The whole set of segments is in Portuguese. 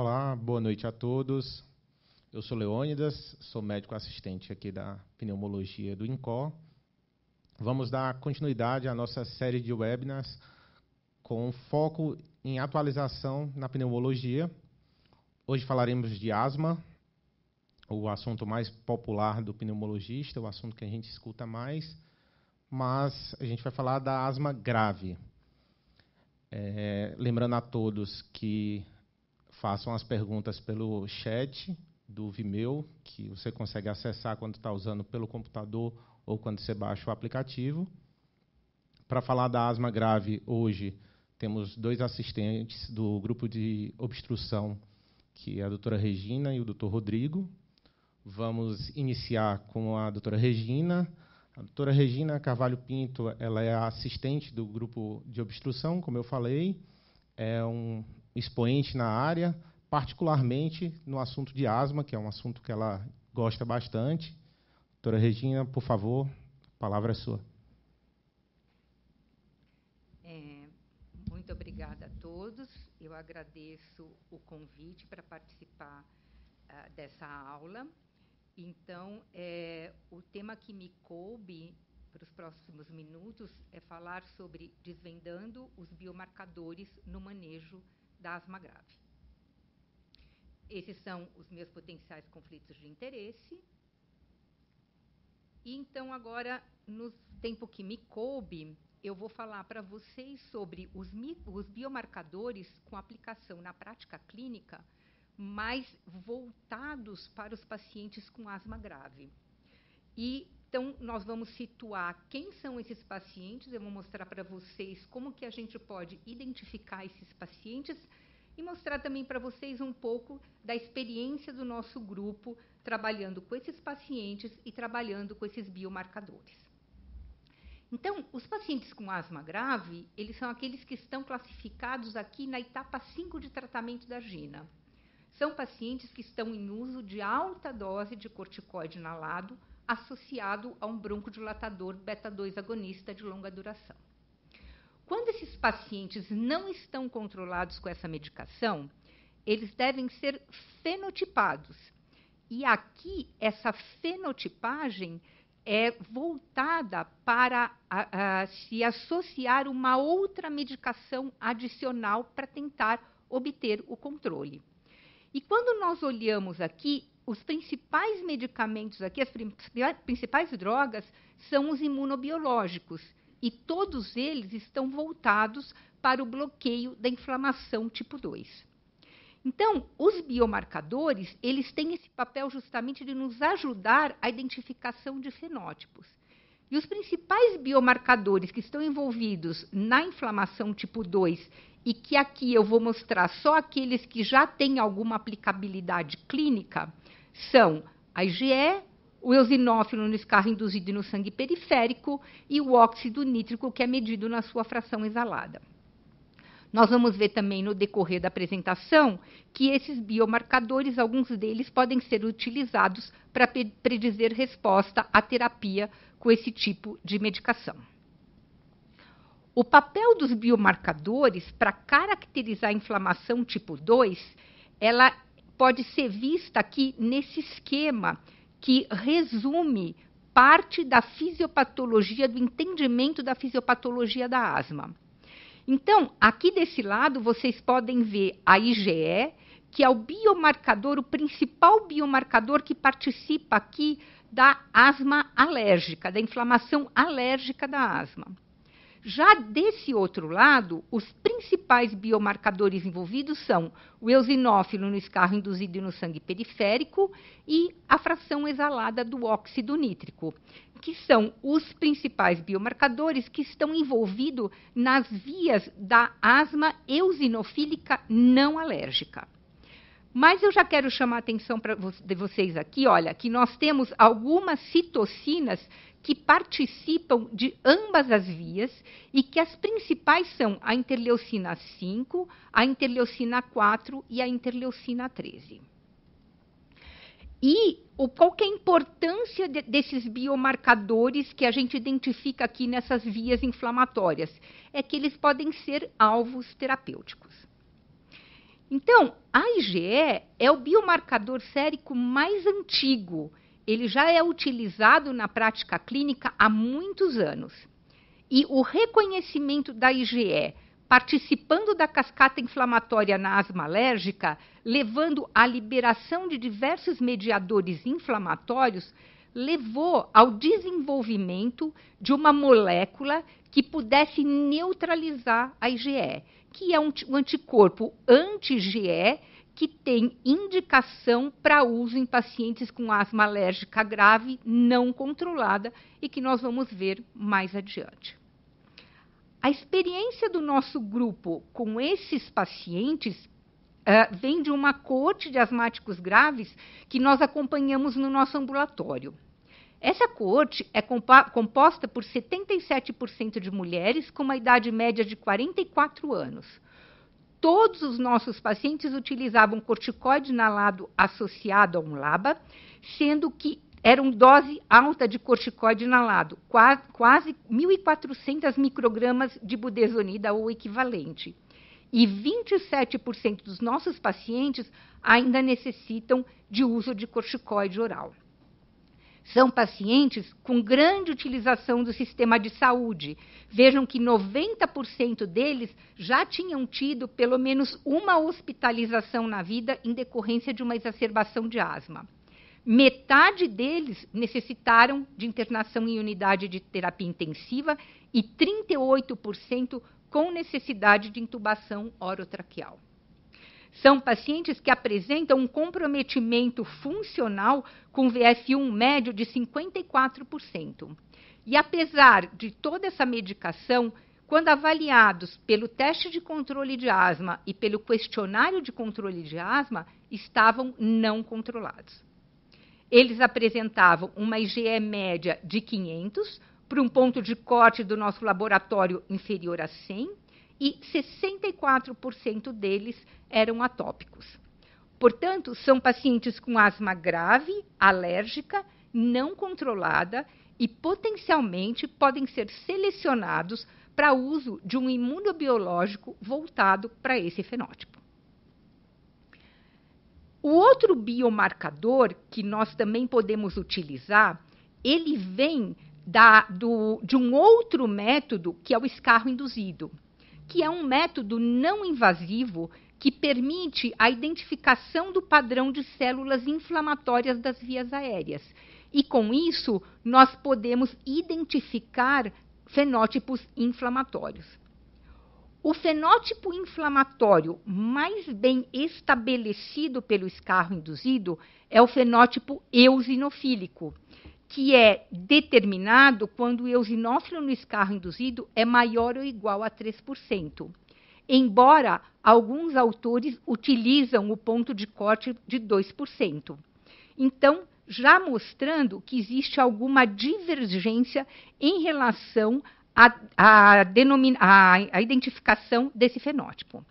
Olá, boa noite a todos. Eu sou Leônidas, sou médico assistente aqui da pneumologia do INCO. Vamos dar continuidade à nossa série de webinars com foco em atualização na pneumologia. Hoje falaremos de asma, o assunto mais popular do pneumologista, o assunto que a gente escuta mais, mas a gente vai falar da asma grave. É, lembrando a todos que façam as perguntas pelo chat do Vimeo, que você consegue acessar quando está usando pelo computador ou quando você baixa o aplicativo. Para falar da asma grave, hoje temos dois assistentes do grupo de obstrução, que é a doutora Regina e o doutor Rodrigo. Vamos iniciar com a doutora Regina. A doutora Regina Carvalho Pinto ela é assistente do grupo de obstrução, como eu falei. É um, expoente na área, particularmente no assunto de asma, que é um assunto que ela gosta bastante. Doutora Regina, por favor, a palavra é sua. É, muito obrigada a todos. Eu agradeço o convite para participar uh, dessa aula. Então, é, o tema que me coube para os próximos minutos é falar sobre desvendando os biomarcadores no manejo da asma grave. Esses são os meus potenciais conflitos de interesse. E então, agora, no tempo que me coube, eu vou falar para vocês sobre os, os, biomarcadores com aplicação na prática clínica, mais voltados para os pacientes com asma grave. E então, nós vamos situar quem são esses pacientes, eu vou mostrar para vocês como que a gente pode identificar esses pacientes e mostrar também para vocês um pouco da experiência do nosso grupo trabalhando com esses pacientes e trabalhando com esses biomarcadores. Então, os pacientes com asma grave, eles são aqueles que estão classificados aqui na etapa 5 de tratamento da GINA. São pacientes que estão em uso de alta dose de corticoide inalado, associado a um broncodilatador beta-2 agonista de longa duração. Quando esses pacientes não estão controlados com essa medicação, eles devem ser fenotipados. E aqui, essa fenotipagem é voltada para a, a, se associar uma outra medicação adicional para tentar obter o controle. E quando nós olhamos aqui, os principais medicamentos aqui, as principais drogas, são os imunobiológicos. E todos eles estão voltados para o bloqueio da inflamação tipo 2. Então, os biomarcadores, eles têm esse papel justamente de nos ajudar à identificação de fenótipos. E os principais biomarcadores que estão envolvidos na inflamação tipo 2 e que aqui eu vou mostrar só aqueles que já têm alguma aplicabilidade clínica, são a IgE, o eosinófilo no escarro induzido no sangue periférico e o óxido nítrico, que é medido na sua fração exalada. Nós vamos ver também no decorrer da apresentação que esses biomarcadores, alguns deles, podem ser utilizados para predizer resposta à terapia com esse tipo de medicação. O papel dos biomarcadores para caracterizar a inflamação tipo 2, ela pode ser vista aqui nesse esquema que resume parte da fisiopatologia, do entendimento da fisiopatologia da asma. Então, aqui desse lado, vocês podem ver a IgE, que é o biomarcador, o principal biomarcador que participa aqui da asma alérgica, da inflamação alérgica da asma. Já desse outro lado, os principais biomarcadores envolvidos são o eosinófilo no escarro induzido no sangue periférico e a fração exalada do óxido nítrico, que são os principais biomarcadores que estão envolvidos nas vias da asma eosinofílica não alérgica. Mas eu já quero chamar a atenção de vocês aqui, olha, que nós temos algumas citocinas que participam de ambas as vias e que as principais são a interleucina 5, a interleucina 4 e a interleucina 13. E o, qual é a importância de, desses biomarcadores que a gente identifica aqui nessas vias inflamatórias? É que eles podem ser alvos terapêuticos. Então, a IgE é o biomarcador sérico mais antigo ele já é utilizado na prática clínica há muitos anos. E o reconhecimento da IgE participando da cascata inflamatória na asma alérgica, levando à liberação de diversos mediadores inflamatórios, levou ao desenvolvimento de uma molécula que pudesse neutralizar a IgE, que é um, anticorpo anti-IgE que tem indicação para uso em pacientes com asma alérgica grave não controlada e que nós vamos ver mais adiante. A experiência do nosso grupo com esses pacientes uh, vem de uma coorte de asmáticos graves que nós acompanhamos no nosso ambulatório. Essa coorte é composta por 77% de mulheres com uma idade média de 44 anos todos os nossos pacientes utilizavam corticoide inalado associado a um LABA, sendo que era uma dose alta de corticoide inalado, quase, 1.400 microgramas de budesonida ou equivalente. E 27% dos nossos pacientes ainda necessitam de uso de corticoide oral. São pacientes com grande utilização do sistema de saúde. Vejam que 90% deles já tinham tido pelo menos uma hospitalização na vida em decorrência de uma exacerbação de asma. Metade deles necessitaram de internação em unidade de terapia intensiva e 38% com necessidade de intubação orotraqueal. São pacientes que apresentam um comprometimento funcional com VF1 médio de 54%. E apesar de toda essa medicação, quando avaliados pelo teste de controle de asma e pelo questionário de controle de asma, estavam não controlados. Eles apresentavam uma IgE média de 500, para um ponto de corte do nosso laboratório inferior a 100, e 64% deles eram atópicos. Portanto, são pacientes com asma grave, alérgica, não controlada e potencialmente podem ser selecionados para uso de um imunobiológico voltado para esse fenótipo. O outro biomarcador que nós também podemos utilizar, ele vem da, do, de um outro método que é o escarro induzido que é um método não invasivo que permite a identificação do padrão de células inflamatórias das vias aéreas. E com isso, nós podemos identificar fenótipos inflamatórios. O fenótipo inflamatório mais bem estabelecido pelo escarro induzido é o fenótipo eosinofílico, que é determinado quando o eosinófilo no escarro induzido é maior ou igual a 3%, embora alguns autores utilizam o ponto de corte de 2%. Então, já mostrando que existe alguma divergência em relação à identificação desse fenótipo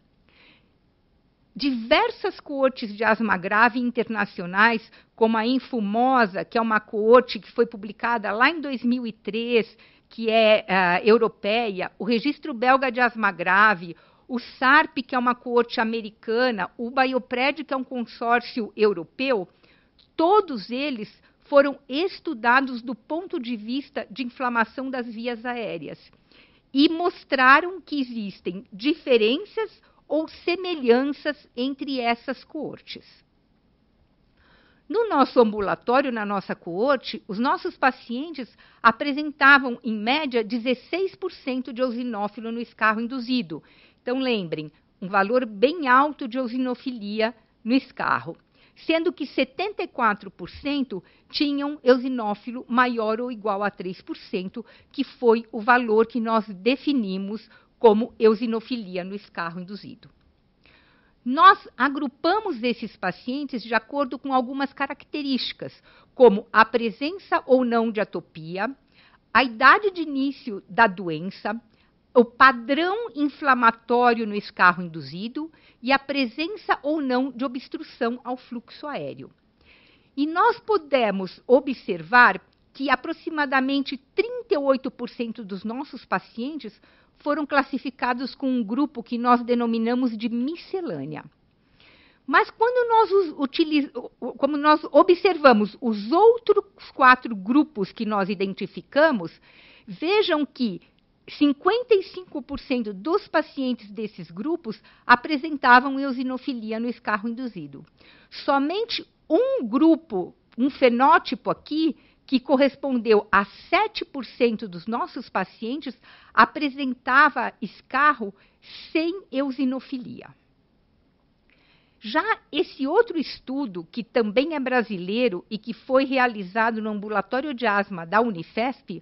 diversas coortes de asma grave internacionais, como a Infumosa, que é uma coorte que foi publicada lá em 2003, que é uh, europeia, o Registro Belga de Asma Grave, o SARP, que é uma coorte americana, o Biopred, que é um consórcio europeu, todos eles foram estudados do ponto de vista de inflamação das vias aéreas e mostraram que existem diferenças ou semelhanças entre essas coortes. No nosso ambulatório, na nossa coorte, os nossos pacientes apresentavam, em média, 16% de eosinófilo no escarro induzido. Então, lembrem, um valor bem alto de eosinofilia no escarro, sendo que 74% tinham eosinófilo maior ou igual a 3%, que foi o valor que nós definimos como eosinofilia no escarro induzido. Nós agrupamos esses pacientes de acordo com algumas características, como a presença ou não de atopia, a idade de início da doença, o padrão inflamatório no escarro induzido e a presença ou não de obstrução ao fluxo aéreo. E nós podemos observar que aproximadamente 38% dos nossos pacientes foram classificados com um grupo que nós denominamos de miscelânea. Mas quando nós, utiliz... como nós observamos os outros quatro grupos que nós identificamos, vejam que 55% dos pacientes desses grupos apresentavam eosinofilia no escarro induzido. Somente um grupo, um fenótipo aqui, que correspondeu a 7% dos nossos pacientes, apresentava escarro sem eosinofilia. Já esse outro estudo, que também é brasileiro e que foi realizado no ambulatório de asma da Unifesp,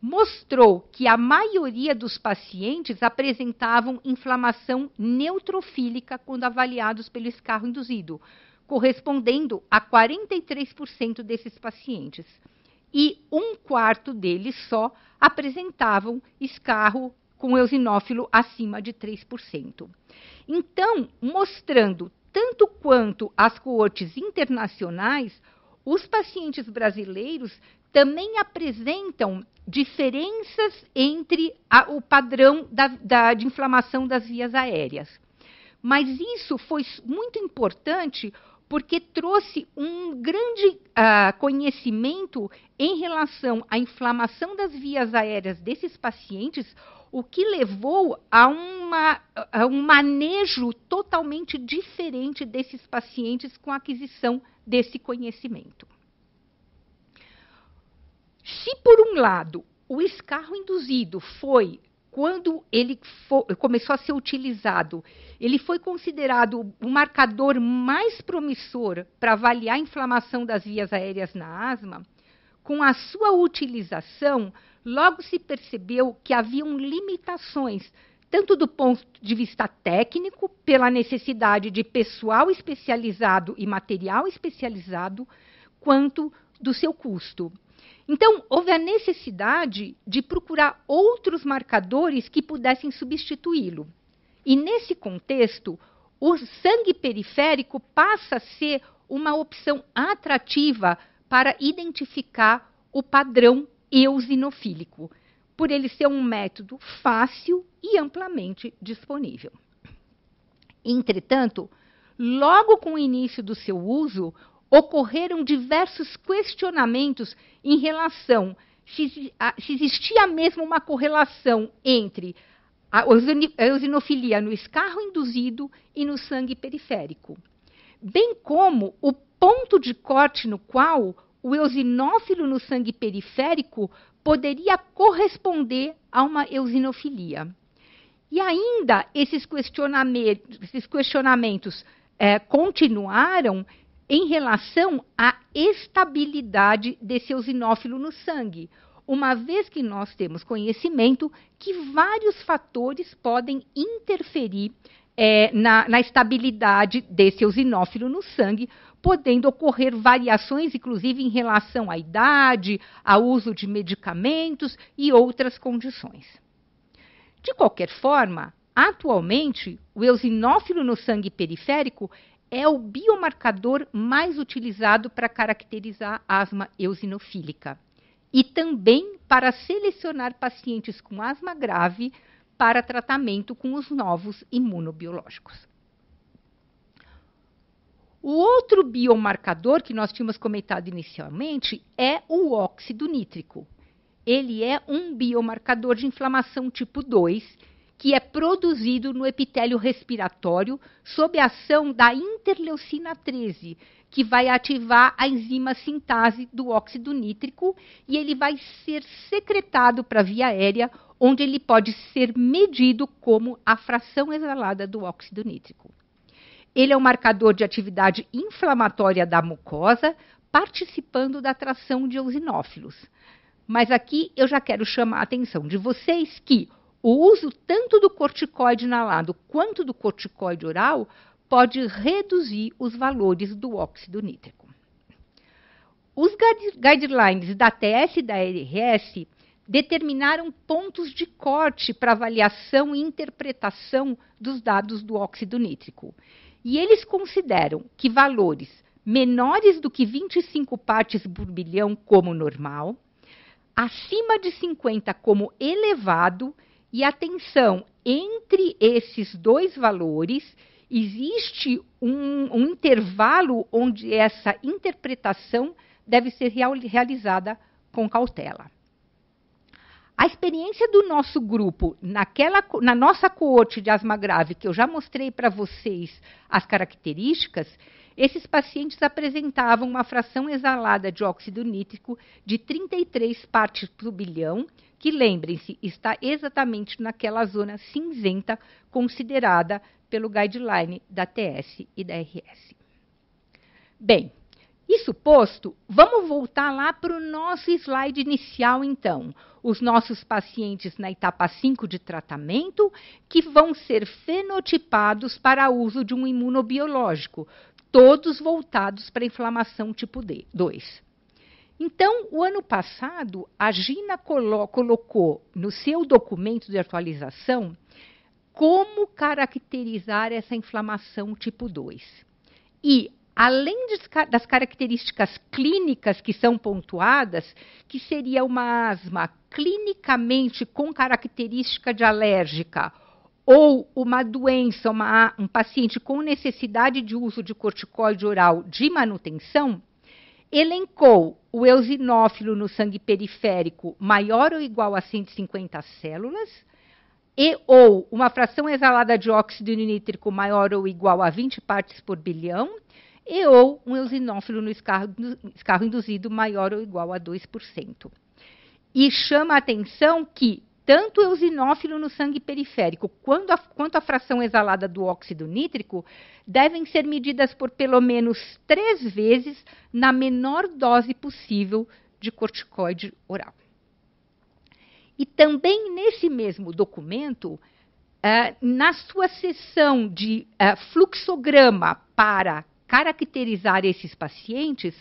mostrou que a maioria dos pacientes apresentavam inflamação neutrofílica quando avaliados pelo escarro induzido, correspondendo a 43% desses pacientes e um quarto deles só apresentavam escarro com eosinófilo acima de 3%. Então, mostrando tanto quanto as coortes internacionais, os pacientes brasileiros também apresentam diferenças entre a, o padrão da, da, de inflamação das vias aéreas. Mas isso foi muito importante porque trouxe um grande ah, conhecimento em relação à inflamação das vias aéreas desses pacientes, o que levou a, uma, a um manejo totalmente diferente desses pacientes com a aquisição desse conhecimento. Se, por um lado, o escarro induzido foi quando ele começou a ser utilizado, ele foi considerado o marcador mais promissor para avaliar a inflamação das vias aéreas na asma, com a sua utilização, logo se percebeu que haviam limitações, tanto do ponto de vista técnico, pela necessidade de pessoal especializado e material especializado, quanto do seu custo. Então, houve a necessidade de procurar outros marcadores que pudessem substituí-lo. E nesse contexto, o sangue periférico passa a ser uma opção atrativa para identificar o padrão eosinofílico, por ele ser um método fácil e amplamente disponível. Entretanto, logo com o início do seu uso, ocorreram diversos questionamentos em relação se, se existia mesmo uma correlação entre a eosinofilia no escarro induzido e no sangue periférico, bem como o ponto de corte no qual o eosinófilo no sangue periférico poderia corresponder a uma eosinofilia. E ainda esses questionamentos, esses questionamentos é, continuaram em relação à estabilidade desse eosinófilo no sangue, uma vez que nós temos conhecimento que vários fatores podem interferir é, na, na, estabilidade desse eosinófilo no sangue, podendo ocorrer variações, inclusive em relação à idade, ao uso de medicamentos e outras condições. De qualquer forma, atualmente, o eosinófilo no sangue periférico é o biomarcador mais utilizado para caracterizar asma eosinofílica e também para selecionar pacientes com asma grave para tratamento com os novos imunobiológicos. O outro biomarcador que nós tínhamos comentado inicialmente é o óxido nítrico. Ele é um biomarcador de inflamação tipo 2 que é produzido no epitélio respiratório sob a ação da interleucina 13, que vai ativar a enzima sintase do óxido nítrico e ele vai ser secretado para a via aérea, onde ele pode ser medido como a fração exalada do óxido nítrico. Ele é um marcador de atividade inflamatória da mucosa, participando da atração de eosinófilos. Mas aqui eu já quero chamar a atenção de vocês que o uso tanto do corticoide inalado quanto do corticoide oral pode reduzir os valores do óxido nítrico. Os guidelines da TS e da RS determinaram pontos de corte para avaliação e interpretação dos dados do óxido nítrico. E eles consideram que valores menores do que 25 partes por bilhão como normal, acima de 50 como elevado e atenção, entre esses dois valores existe um, um intervalo onde essa interpretação deve ser real, realizada com cautela. A experiência do nosso grupo naquela, na nossa coorte de asma grave, que eu já mostrei para vocês as características, esses pacientes apresentavam uma fração exalada de óxido nítrico de 33 partes por bilhão que lembrem-se, está exatamente naquela zona cinzenta considerada pelo guideline da TS e da RS. Bem, isso posto, vamos voltar lá para o nosso slide inicial, então. Os nossos pacientes na etapa 5 de tratamento, que vão ser fenotipados para uso de um imunobiológico, todos voltados para inflamação tipo D, 2. Então, o ano passado, a Gina colo colocou no seu documento de atualização como caracterizar essa inflamação tipo 2. E, além de, das características clínicas que são pontuadas, que seria uma asma clinicamente com característica de alérgica ou uma doença, uma, um paciente com necessidade de uso de corticoide oral de manutenção, elencou o eosinófilo no sangue periférico maior ou igual a 150 células, e ou uma fração exalada de óxido nítrico maior ou igual a 20 partes por bilhão, e ou um eosinófilo no escarro, no escarro induzido maior ou igual a 2%. E chama a atenção que tanto o eosinófilo no sangue periférico quanto a, quanto a fração exalada do óxido nítrico devem ser medidas por pelo menos três vezes na menor dose possível de corticoide oral. E também nesse mesmo documento, eh, na sua sessão de eh, fluxograma para caracterizar esses pacientes,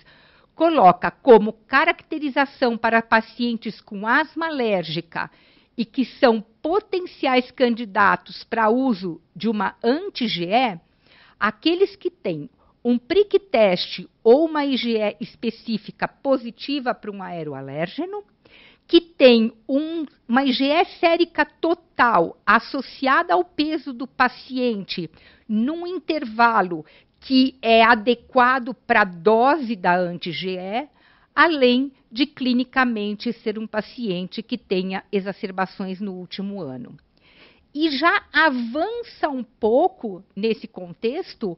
coloca como caracterização para pacientes com asma alérgica e que são potenciais candidatos para uso de uma anti-GE, aqueles que têm um prick test ou uma IgE específica positiva para um aeroalérgeno, que tem um, uma IgE sérica total associada ao peso do paciente num intervalo que é adequado para a dose da anti-GE, além de clinicamente ser um paciente que tenha exacerbações no último ano. E já avança um pouco nesse contexto,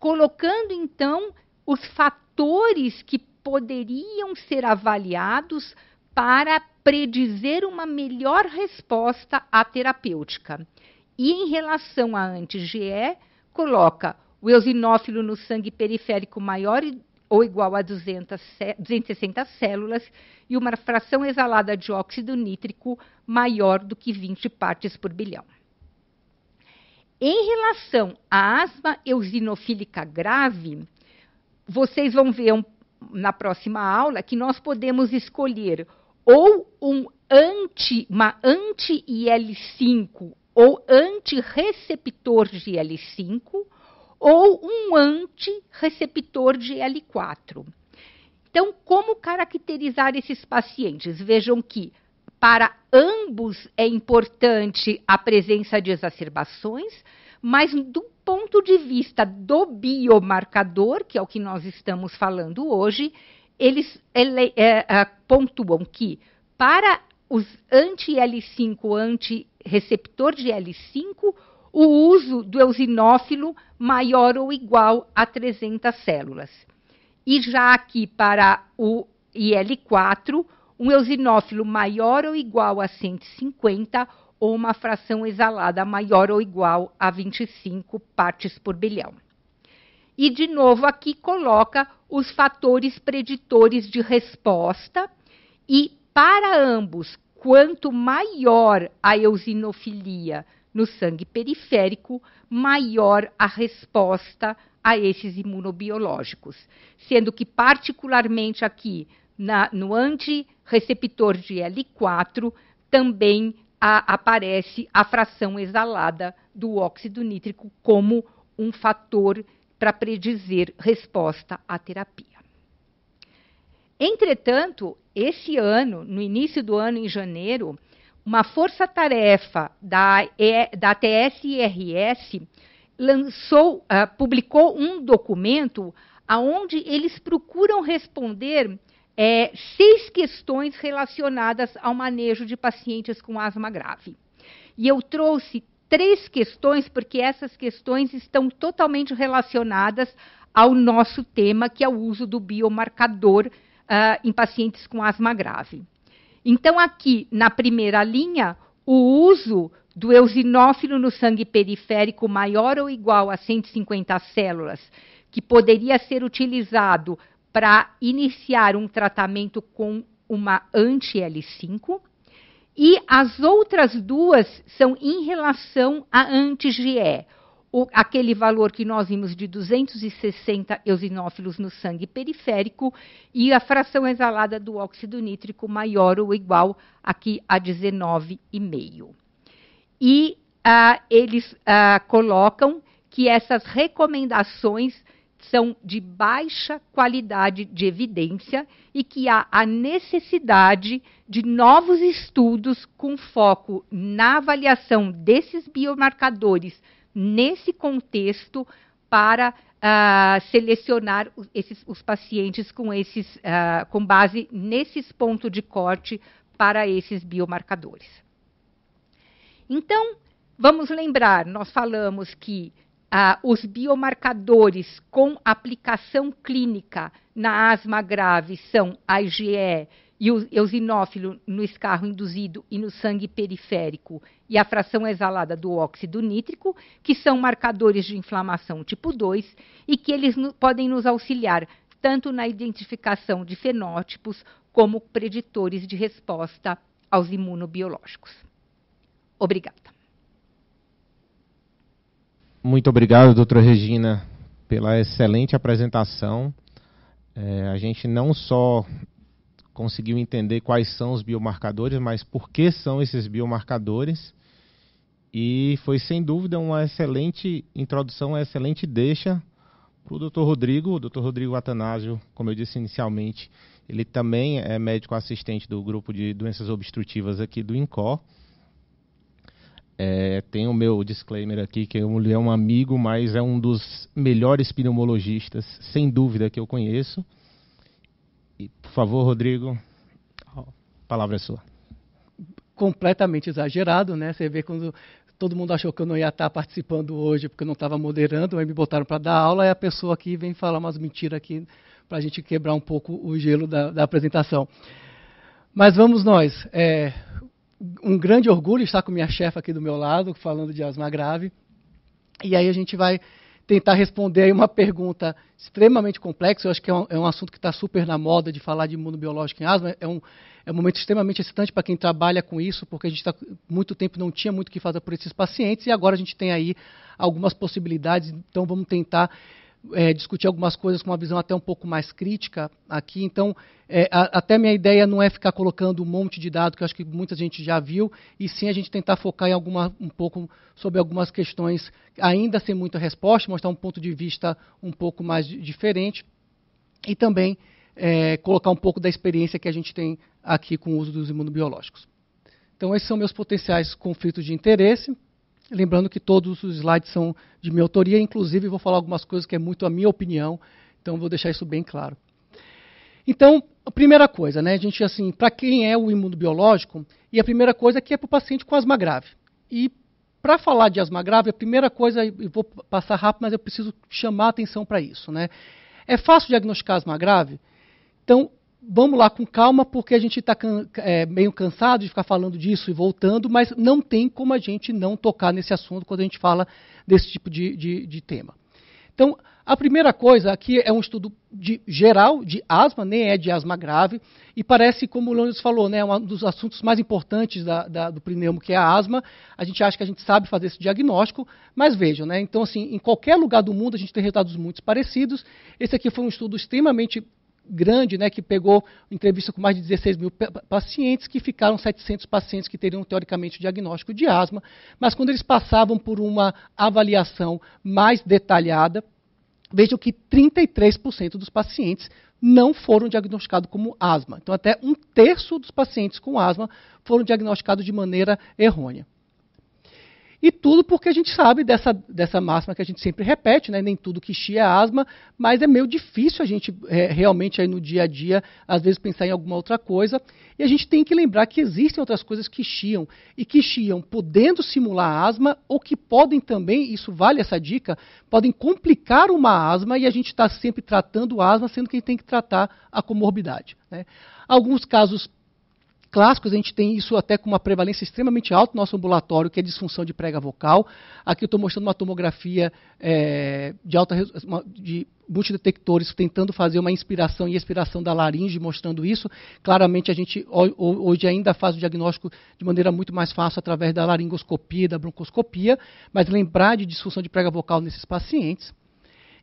colocando então os fatores que poderiam ser avaliados para predizer uma melhor resposta à terapêutica. E em relação à anti-GE, coloca o eosinófilo no sangue periférico maior ou igual a 200, 260 células e uma fração exalada de óxido nítrico maior do que 20 partes por bilhão. Em relação à asma eosinofílica grave, vocês vão ver um, na próxima aula que nós podemos escolher ou um anti, uma anti-IL5 ou anti-receptor de IL5 ou um antireceptor de L4. Então, como caracterizar esses pacientes? Vejam que para ambos é importante a presença de exacerbações, mas do ponto de vista do biomarcador, que é o que nós estamos falando hoje, eles ele, é, é, pontuam que para os anti-L5, anti-receptor de L5, o uso do eosinófilo maior ou igual a 300 células. E já aqui para o IL4, um eosinófilo maior ou igual a 150 ou uma fração exalada maior ou igual a 25 partes por bilhão. E de novo aqui coloca os fatores preditores de resposta e para ambos, quanto maior a eosinofilia, no sangue periférico, maior a resposta a esses imunobiológicos, sendo que particularmente aqui na, no antireceptor de L4 também a, aparece a fração exalada do óxido nítrico como um fator para predizer resposta à terapia. Entretanto, esse ano, no início do ano, em janeiro, uma força-tarefa da, da TSRS lançou, uh, publicou um documento aonde eles procuram responder é, seis questões relacionadas ao manejo de pacientes com asma grave. E eu trouxe três questões, porque essas questões estão totalmente relacionadas ao nosso tema, que é o uso do biomarcador uh, em pacientes com asma grave. Então, aqui na primeira linha, o uso do eosinófilo no sangue periférico maior ou igual a 150 células, que poderia ser utilizado para iniciar um tratamento com uma anti-L5. E as outras duas são em relação a anti-GE o, aquele valor que nós vimos de 260 eosinófilos no sangue periférico e a fração exalada do óxido nítrico maior ou igual aqui a 19,5. E ah, eles ah, colocam que essas recomendações são de baixa qualidade de evidência e que há a necessidade de novos estudos com foco na avaliação desses biomarcadores nesse contexto para uh, selecionar os, esses, os pacientes com, esses, uh, com base nesses pontos de corte para esses biomarcadores. Então, vamos lembrar, nós falamos que ah, os biomarcadores com aplicação clínica na asma grave são a IgE e o eosinófilo no escarro induzido e no sangue periférico e a fração exalada do óxido nítrico, que são marcadores de inflamação tipo 2 e que eles no, podem nos auxiliar tanto na identificação de fenótipos como preditores de resposta aos imunobiológicos. Obrigada. Muito obrigado, doutora Regina, pela excelente apresentação. É, a gente não só conseguiu entender quais são os biomarcadores, mas por que são esses biomarcadores. E foi sem dúvida uma excelente introdução, uma excelente deixa para o Dr. Rodrigo. O Dr. Rodrigo Atanásio, como eu disse inicialmente, ele também é médico assistente do grupo de doenças obstrutivas aqui do INCOR. É, tem o meu disclaimer aqui, que ele é um amigo, mas é um dos melhores pneumologistas, sem dúvida, que eu conheço por favor, Rodrigo, a palavra é sua. Completamente exagerado, né? Você vê quando todo mundo achou que eu não ia estar participando hoje porque eu não estava moderando, aí me botaram para dar aula e a pessoa aqui vem falar umas mentiras aqui para a gente quebrar um pouco o gelo da, da apresentação. Mas vamos nós. É, um grande orgulho estar com minha chefe aqui do meu lado, falando de asma grave. E aí a gente vai tentar responder aí uma pergunta extremamente complexa. Eu acho que é um, é um assunto que está super na moda de falar de imunobiológico em asma. É um, é um momento extremamente excitante para quem trabalha com isso, porque a gente tá, muito tempo não tinha muito o que fazer por esses pacientes e agora a gente tem aí algumas possibilidades. Então vamos tentar é, discutir algumas coisas com uma visão até um pouco mais crítica aqui. Então, é, a, até minha ideia não é ficar colocando um monte de dado que eu acho que muita gente já viu, e sim a gente tentar focar em alguma, um pouco sobre algumas questões, ainda sem muita resposta, mostrar um ponto de vista um pouco mais diferente, e também é, colocar um pouco da experiência que a gente tem aqui com o uso dos imunobiológicos. Então, esses são meus potenciais conflitos de interesse. Lembrando que todos os slides são de minha autoria, inclusive vou falar algumas coisas que é muito a minha opinião, então vou deixar isso bem claro. Então, a primeira coisa, né, a gente assim, para quem é o imunobiológico, e a primeira coisa é que é para o paciente com asma grave. E para falar de asma grave, a primeira coisa, e vou passar rápido, mas eu preciso chamar a atenção para isso, né? É fácil diagnosticar asma grave? Então, vamos lá com calma, porque a gente está é, meio cansado de ficar falando disso e voltando, mas não tem como a gente não tocar nesse assunto quando a gente fala desse tipo de, de, de tema. Então, a primeira coisa aqui é um estudo de, geral de asma, nem é de asma grave, e parece, como o Leandro falou, né, um dos assuntos mais importantes da, da, do pneumo, que é a asma. A gente acha que a gente sabe fazer esse diagnóstico, mas vejam, né, então assim, em qualquer lugar do mundo a gente tem resultados muito parecidos. Esse aqui foi um estudo extremamente grande, né, que pegou entrevista com mais de 16 mil pacientes, que ficaram 700 pacientes que teriam, teoricamente, o diagnóstico de asma, mas quando eles passavam por uma avaliação mais detalhada, vejam que 33% dos pacientes não foram diagnosticados como asma. Então, até um terço dos pacientes com asma foram diagnosticados de maneira errônea. E tudo porque a gente sabe dessa, dessa máxima que a gente sempre repete, né? nem tudo que chia é asma, mas é meio difícil a gente é, realmente aí no dia a dia, às vezes, pensar em alguma outra coisa. E a gente tem que lembrar que existem outras coisas que chiam, e que chiam podendo simular asma, ou que podem também, isso vale essa dica, podem complicar uma asma e a gente está sempre tratando asma, sendo que a gente tem que tratar a comorbidade. Né? Alguns casos clássicos, a gente tem isso até com uma prevalência extremamente alta no nosso ambulatório, que é disfunção de prega vocal. Aqui eu estou mostrando uma tomografia é, de alta de multidetectores tentando fazer uma inspiração e expiração da laringe, mostrando isso. Claramente, a gente hoje ainda faz o diagnóstico de maneira muito mais fácil através da laringoscopia e da broncoscopia, mas lembrar de disfunção de prega vocal nesses pacientes.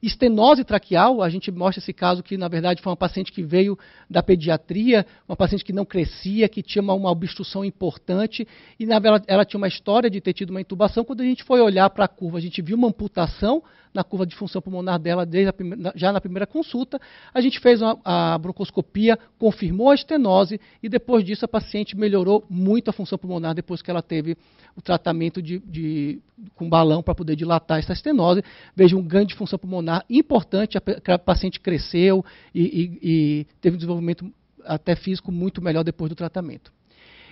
Estenose traqueal, a gente mostra esse caso que, na verdade, foi uma paciente que veio da pediatria, uma paciente que não crescia, que tinha uma, uma obstrução importante, e na, ela, ela tinha uma história de ter tido uma intubação. Quando a gente foi olhar para a curva, a gente viu uma amputação, na curva de função pulmonar dela desde primeira, já na primeira consulta. A gente fez uma, a broncoscopia, confirmou a estenose e depois disso a paciente melhorou muito a função pulmonar depois que ela teve o tratamento de, de com balão para poder dilatar essa estenose. Veja um ganho de função pulmonar importante, a, a paciente cresceu e, e, e teve um desenvolvimento até físico muito melhor depois do tratamento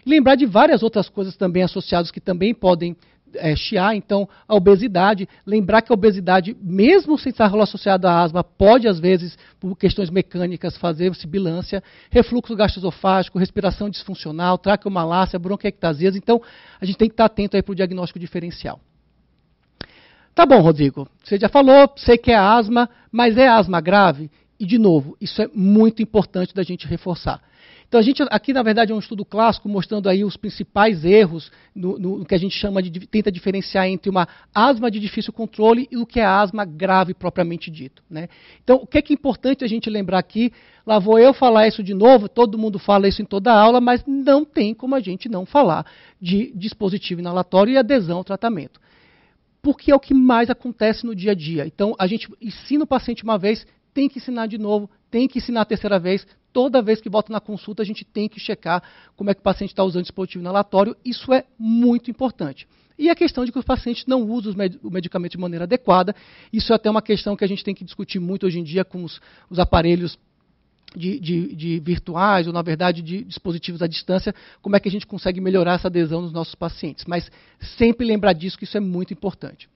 lembrar de várias outras coisas também associadas que também podem é, chiar, então, a obesidade. Lembrar que a obesidade, mesmo sem estar associada à asma, pode, às vezes, por questões mecânicas, fazer sibilância, refluxo gastroesofágico, respiração disfuncional, traqueomalácia, bronquiectasias. Então, a gente tem que estar atento para o diagnóstico diferencial. Tá bom, Rodrigo, você já falou, sei que é asma, mas é asma grave? E, de novo, isso é muito importante da gente reforçar. Então a gente aqui na verdade é um estudo clássico mostrando aí os principais erros no, no, no que a gente chama de tenta diferenciar entre uma asma de difícil controle e o que é asma grave propriamente dito. Né? Então o que é, que é importante a gente lembrar aqui? Lá vou eu falar isso de novo. Todo mundo fala isso em toda aula, mas não tem como a gente não falar de dispositivo inalatório e adesão ao tratamento porque é o que mais acontece no dia a dia. Então, a gente ensina o paciente uma vez, tem que ensinar de novo, tem que ensinar a terceira vez. Toda vez que volta na consulta, a gente tem que checar como é que o paciente está usando o dispositivo inalatório. Isso é muito importante. E a questão de que os pacientes não usam o medicamento de maneira adequada. Isso é até uma questão que a gente tem que discutir muito hoje em dia com os, os aparelhos de, de, de, virtuais, ou na verdade de dispositivos à distância, como é que a gente consegue melhorar essa adesão dos nossos pacientes. Mas sempre lembrar disso, que isso é muito importante.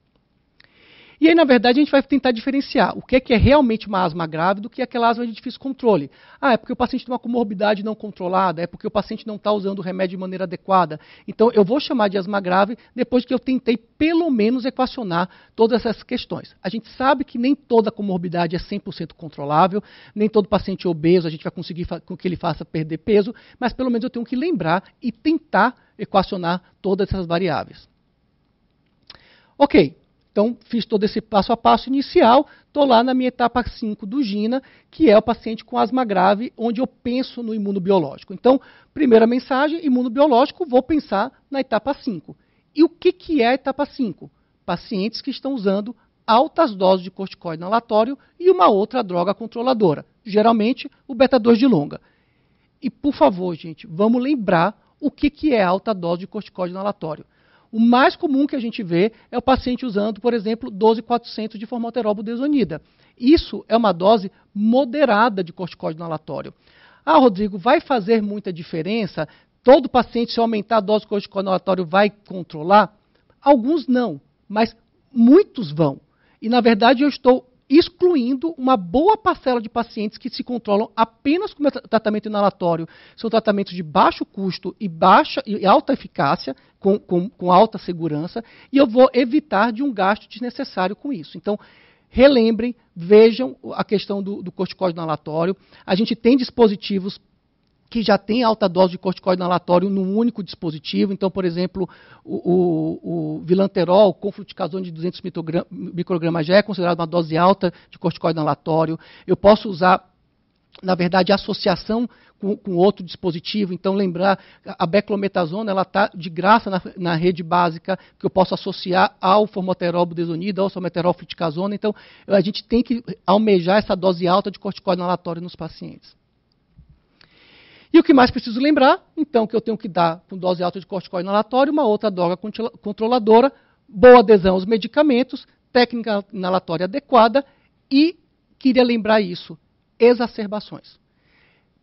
E aí, na verdade, a gente vai tentar diferenciar o que é, que é realmente uma asma grave do que é aquela asma de difícil controle. Ah, é porque o paciente tem uma comorbidade não controlada, é porque o paciente não está usando o remédio de maneira adequada. Então, eu vou chamar de asma grave depois que eu tentei, pelo menos, equacionar todas essas questões. A gente sabe que nem toda comorbidade é 100% controlável, nem todo paciente é obeso a gente vai conseguir com que ele faça perder peso, mas pelo menos eu tenho que lembrar e tentar equacionar todas essas variáveis. Ok, então, fiz todo esse passo a passo inicial, estou lá na minha etapa 5 do GINA, que é o paciente com asma grave, onde eu penso no imunobiológico. Então, primeira mensagem, imunobiológico, vou pensar na etapa 5. E o que, que é a etapa 5? Pacientes que estão usando altas doses de corticoide inalatório e uma outra droga controladora, geralmente o beta-2 de longa. E, por favor, gente, vamos lembrar o que, que é alta dose de corticoide inalatório. O mais comum que a gente vê é o paciente usando, por exemplo, 12400 de formoterol budesonida. Isso é uma dose moderada de corticoide inalatório. Ah, Rodrigo, vai fazer muita diferença? Todo paciente, se aumentar a dose de corticoide inalatório, vai controlar? Alguns não, mas muitos vão. E, na verdade, eu estou excluindo uma boa parcela de pacientes que se controlam apenas com tratamento inalatório. São tratamentos de baixo custo e, baixa, e alta eficácia, com, com, com alta segurança, e eu vou evitar de um gasto desnecessário com isso. Então, relembrem, vejam a questão do, do inalatório. A gente tem dispositivos que já tem alta dose de corticoide inalatório num único dispositivo. Então, por exemplo, o, o, o vilanterol com fluticasone de 200 microgramas já é considerado uma dose alta de corticoide inalatório. Eu posso usar, na verdade, associação com, com, outro dispositivo. Então, lembrar, a beclometasona está de graça na, na, rede básica, que eu posso associar ao formoterol budesonida, ao someterol fluticasona. Então, a gente tem que almejar essa dose alta de corticoide inalatório nos pacientes. E o que mais preciso lembrar? Então, que eu tenho que dar, com dose alta de corticoide inalatório, uma outra droga controladora, boa adesão aos medicamentos, técnica inalatória adequada e, queria lembrar isso, exacerbações.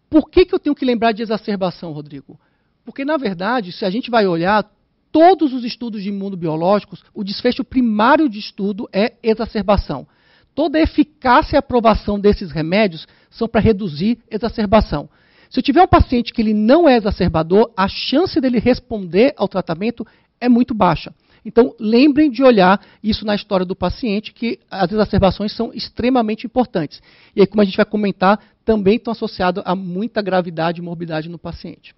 Por que, que eu tenho que lembrar de exacerbação, Rodrigo? Porque, na verdade, se a gente vai olhar todos os estudos de imunobiológicos, o desfecho primário de estudo é exacerbação. Toda a eficácia e aprovação desses remédios são para reduzir exacerbação. Se eu tiver um paciente que ele não é exacerbador, a chance dele responder ao tratamento é muito baixa. Então, lembrem de olhar isso na história do paciente, que as exacerbações são extremamente importantes. E aí, como a gente vai comentar, também estão associadas a muita gravidade e morbidade no paciente.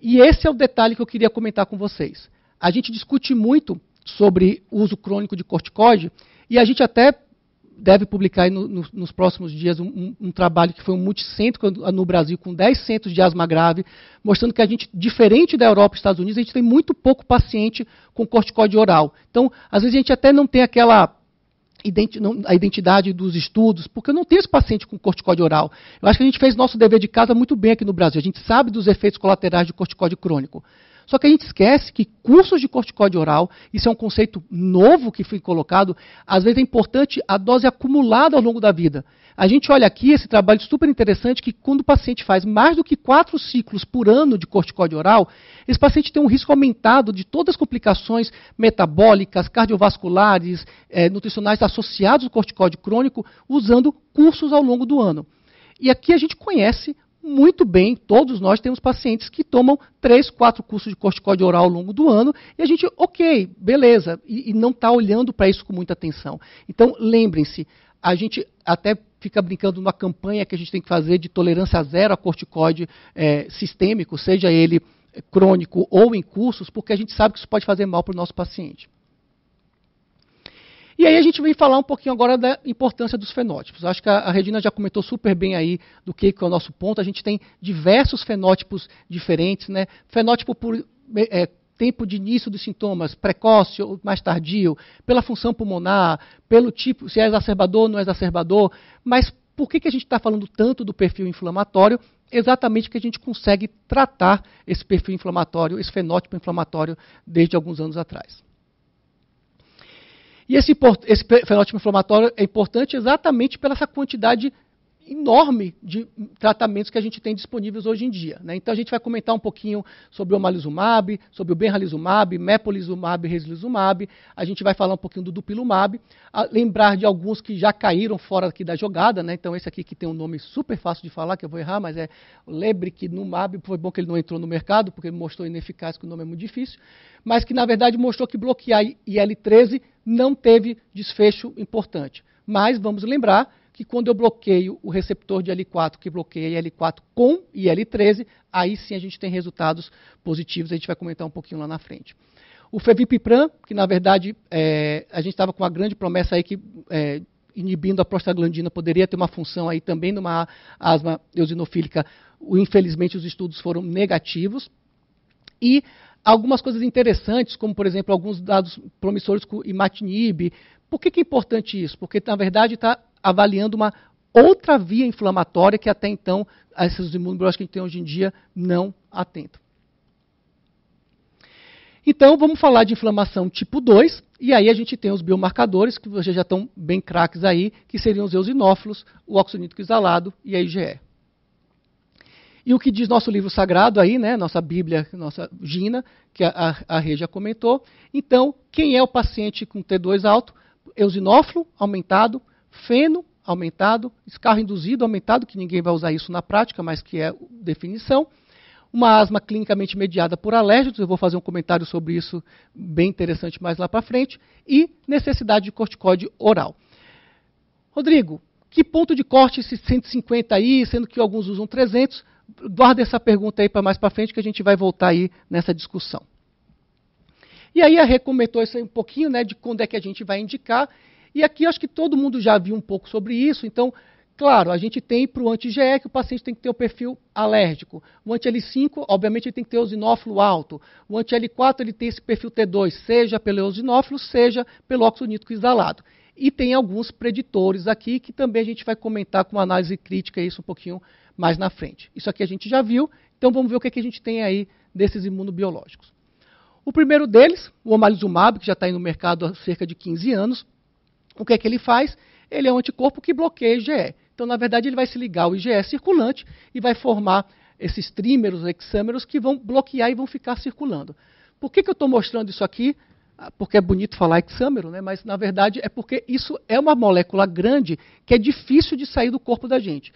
E esse é o detalhe que eu queria comentar com vocês. A gente discute muito sobre uso crônico de corticoide, e a gente até deve publicar no, no, nos próximos dias um, um, um, trabalho que foi um multicentro no Brasil, com 10 centros de asma grave, mostrando que a gente, diferente da Europa e Estados Unidos, a gente tem muito pouco paciente com corticóide oral. Então, às vezes a gente até não tem aquela a identidade dos estudos, porque eu não tenho esse paciente com corticóide oral. Eu acho que a gente fez nosso dever de casa muito bem aqui no Brasil. A gente sabe dos efeitos colaterais de corticóide crônico. Só que a gente esquece que cursos de corticóide oral, isso é um conceito novo que foi colocado, às vezes é importante a dose acumulada ao longo da vida. A gente olha aqui esse trabalho super interessante que quando o paciente faz mais do que quatro ciclos por ano de corticóide oral, esse paciente tem um risco aumentado de todas as complicações metabólicas, cardiovasculares, é, nutricionais associados ao corticóide crônico, usando cursos ao longo do ano. E aqui a gente conhece muito bem, todos nós temos pacientes que tomam três, quatro cursos de corticóide oral ao longo do ano e a gente, ok, beleza, e, e não está olhando para isso com muita atenção. Então, lembrem-se, a gente até fica brincando numa campanha que a gente tem que fazer de tolerância zero a corticóide é, sistêmico, seja ele é, crônico ou em cursos, porque a gente sabe que isso pode fazer mal para o nosso paciente. E aí a gente vem falar um pouquinho agora da importância dos fenótipos. Acho que a, Regina já comentou super bem aí do que, que é o nosso ponto. A gente tem diversos fenótipos diferentes, né? Fenótipo por é, é, tempo de início dos sintomas, precoce ou mais tardio, pela função pulmonar, pelo tipo, se é exacerbador ou não é exacerbador. Mas por que, que a gente está falando tanto do perfil inflamatório? Exatamente que a gente consegue tratar esse perfil inflamatório, esse fenótipo inflamatório, desde alguns anos atrás. E esse, esse fenótipo inflamatório é importante exatamente pela essa quantidade enorme de tratamentos que a gente tem disponíveis hoje em dia. Né? Então a gente vai comentar um pouquinho sobre o omalizumab, sobre o benralizumab, mepolizumab, reslizumab. A gente vai falar um pouquinho do dupilumab, lembrar de alguns que já caíram fora aqui da jogada. Né? Então esse aqui que tem um nome super fácil de falar, que eu vou errar, mas é lebriquinumab. Foi bom que ele não entrou no mercado, porque ele mostrou ineficaz, que o nome é muito difícil. Mas que na verdade mostrou que bloquear IL-13 não teve desfecho importante. Mas vamos lembrar que quando eu bloqueio o receptor de L4, que bloqueia L4 com IL-13, aí sim a gente tem resultados positivos, a gente vai comentar um pouquinho lá na frente. O Fevipiprant, que na verdade é, a gente estava com uma grande promessa aí que é, inibindo a prostaglandina poderia ter uma função aí também numa asma eosinofílica, infelizmente os estudos foram negativos. E algumas coisas interessantes, como por exemplo alguns dados promissores com imatinib. Por que, que é importante isso? Porque na verdade está avaliando uma outra via inflamatória que até então esses imunobiológicos que a gente tem hoje em dia não atentam. Então, vamos falar de inflamação tipo 2, e aí a gente tem os biomarcadores, que vocês já estão bem craques aí, que seriam os eosinófilos, o oxinítrico exalado e a IgE. E o que diz nosso livro sagrado aí, né, nossa Bíblia, nossa Gina, que a, a, Rê já comentou. Então, quem é o paciente com T2 alto? Eosinófilo aumentado, feno aumentado, escarro induzido aumentado, que ninguém vai usar isso na prática, mas que é definição. Uma asma clinicamente mediada por alérgicos, eu vou fazer um comentário sobre isso bem interessante mais lá para frente. E necessidade de corticóide oral. Rodrigo, que ponto de corte esses 150 aí, sendo que alguns usam 300? Guarda essa pergunta aí para mais para frente, que a gente vai voltar aí nessa discussão. E aí a Rê comentou isso aí um pouquinho, né, de quando é que a gente vai indicar. E aqui acho que todo mundo já viu um pouco sobre isso, então, claro, a gente tem para o anti-GE que o paciente tem que ter o perfil alérgico. O anti-L5, obviamente, ele tem que ter eosinófilo alto. O anti-L4, ele tem esse perfil T2, seja pelo eosinófilo, seja pelo óxido nítrico exalado. E tem alguns preditores aqui que também a gente vai comentar com análise crítica isso um pouquinho mais na frente. Isso aqui a gente já viu, então vamos ver o que, é que a gente tem aí desses imunobiológicos. O primeiro deles, o omalizumab, que já está aí no mercado há cerca de 15 anos, o que é que ele faz? Ele é um anticorpo que bloqueia o IgE. Então, na verdade, ele vai se ligar ao IgE circulante e vai formar esses trímeros, hexâmeros, que vão bloquear e vão ficar circulando. Por que, que eu estou mostrando isso aqui? Ah, porque é bonito falar hexâmero, né? mas na verdade é porque isso é uma molécula grande que é difícil de sair do corpo da gente.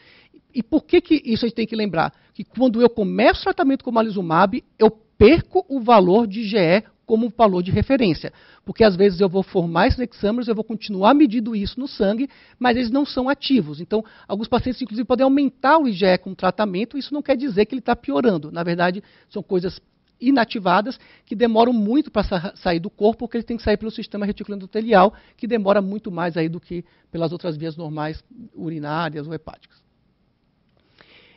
E por que, que isso a gente tem que lembrar? Que quando eu começo o tratamento com malizumab, eu perco o valor de IgE como valor de referência. Porque às vezes eu vou formar esses exames, eu vou continuar medindo isso no sangue, mas eles não são ativos. Então, alguns pacientes, inclusive, podem aumentar o IgE com tratamento, isso não quer dizer que ele está piorando. Na verdade, são coisas inativadas que demoram muito para sa sair do corpo, porque ele tem que sair pelo sistema reticuloendotelial, que demora muito mais aí do que pelas outras vias normais urinárias ou hepáticas.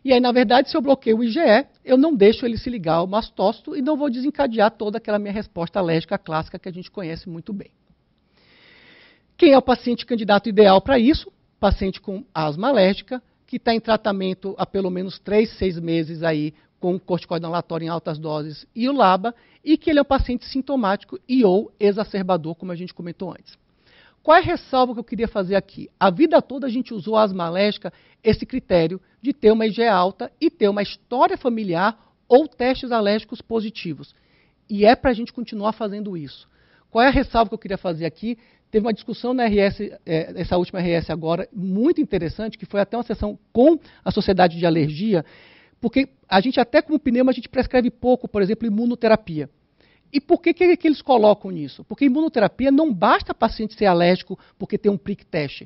E aí, na verdade, se eu bloqueio o IgE, eu não deixo ele se ligar ao mastócito e não vou desencadear toda aquela minha resposta alérgica clássica que a gente conhece muito bem. Quem é o paciente candidato ideal para isso? Paciente com asma alérgica, que está em tratamento há pelo menos 3, 6 meses aí com corticoide inalatório em altas doses e o LABA, e que ele é um paciente sintomático e ou exacerbador, como a gente comentou antes. Qual é a ressalva que eu queria fazer aqui? A vida toda a gente usou asma alérgica esse critério de ter uma IgE alta e ter uma história familiar ou testes alérgicos positivos. E é para a gente continuar fazendo isso. Qual é a ressalva que eu queria fazer aqui? Teve uma discussão na RS, é, eh, essa última RS agora, muito interessante, que foi até uma sessão com a Sociedade de Alergia, porque a gente até com o pneuma a gente prescreve pouco, por exemplo, imunoterapia. E por que, que, que eles colocam nisso? Porque imunoterapia não basta paciente ser alérgico porque tem um prick test.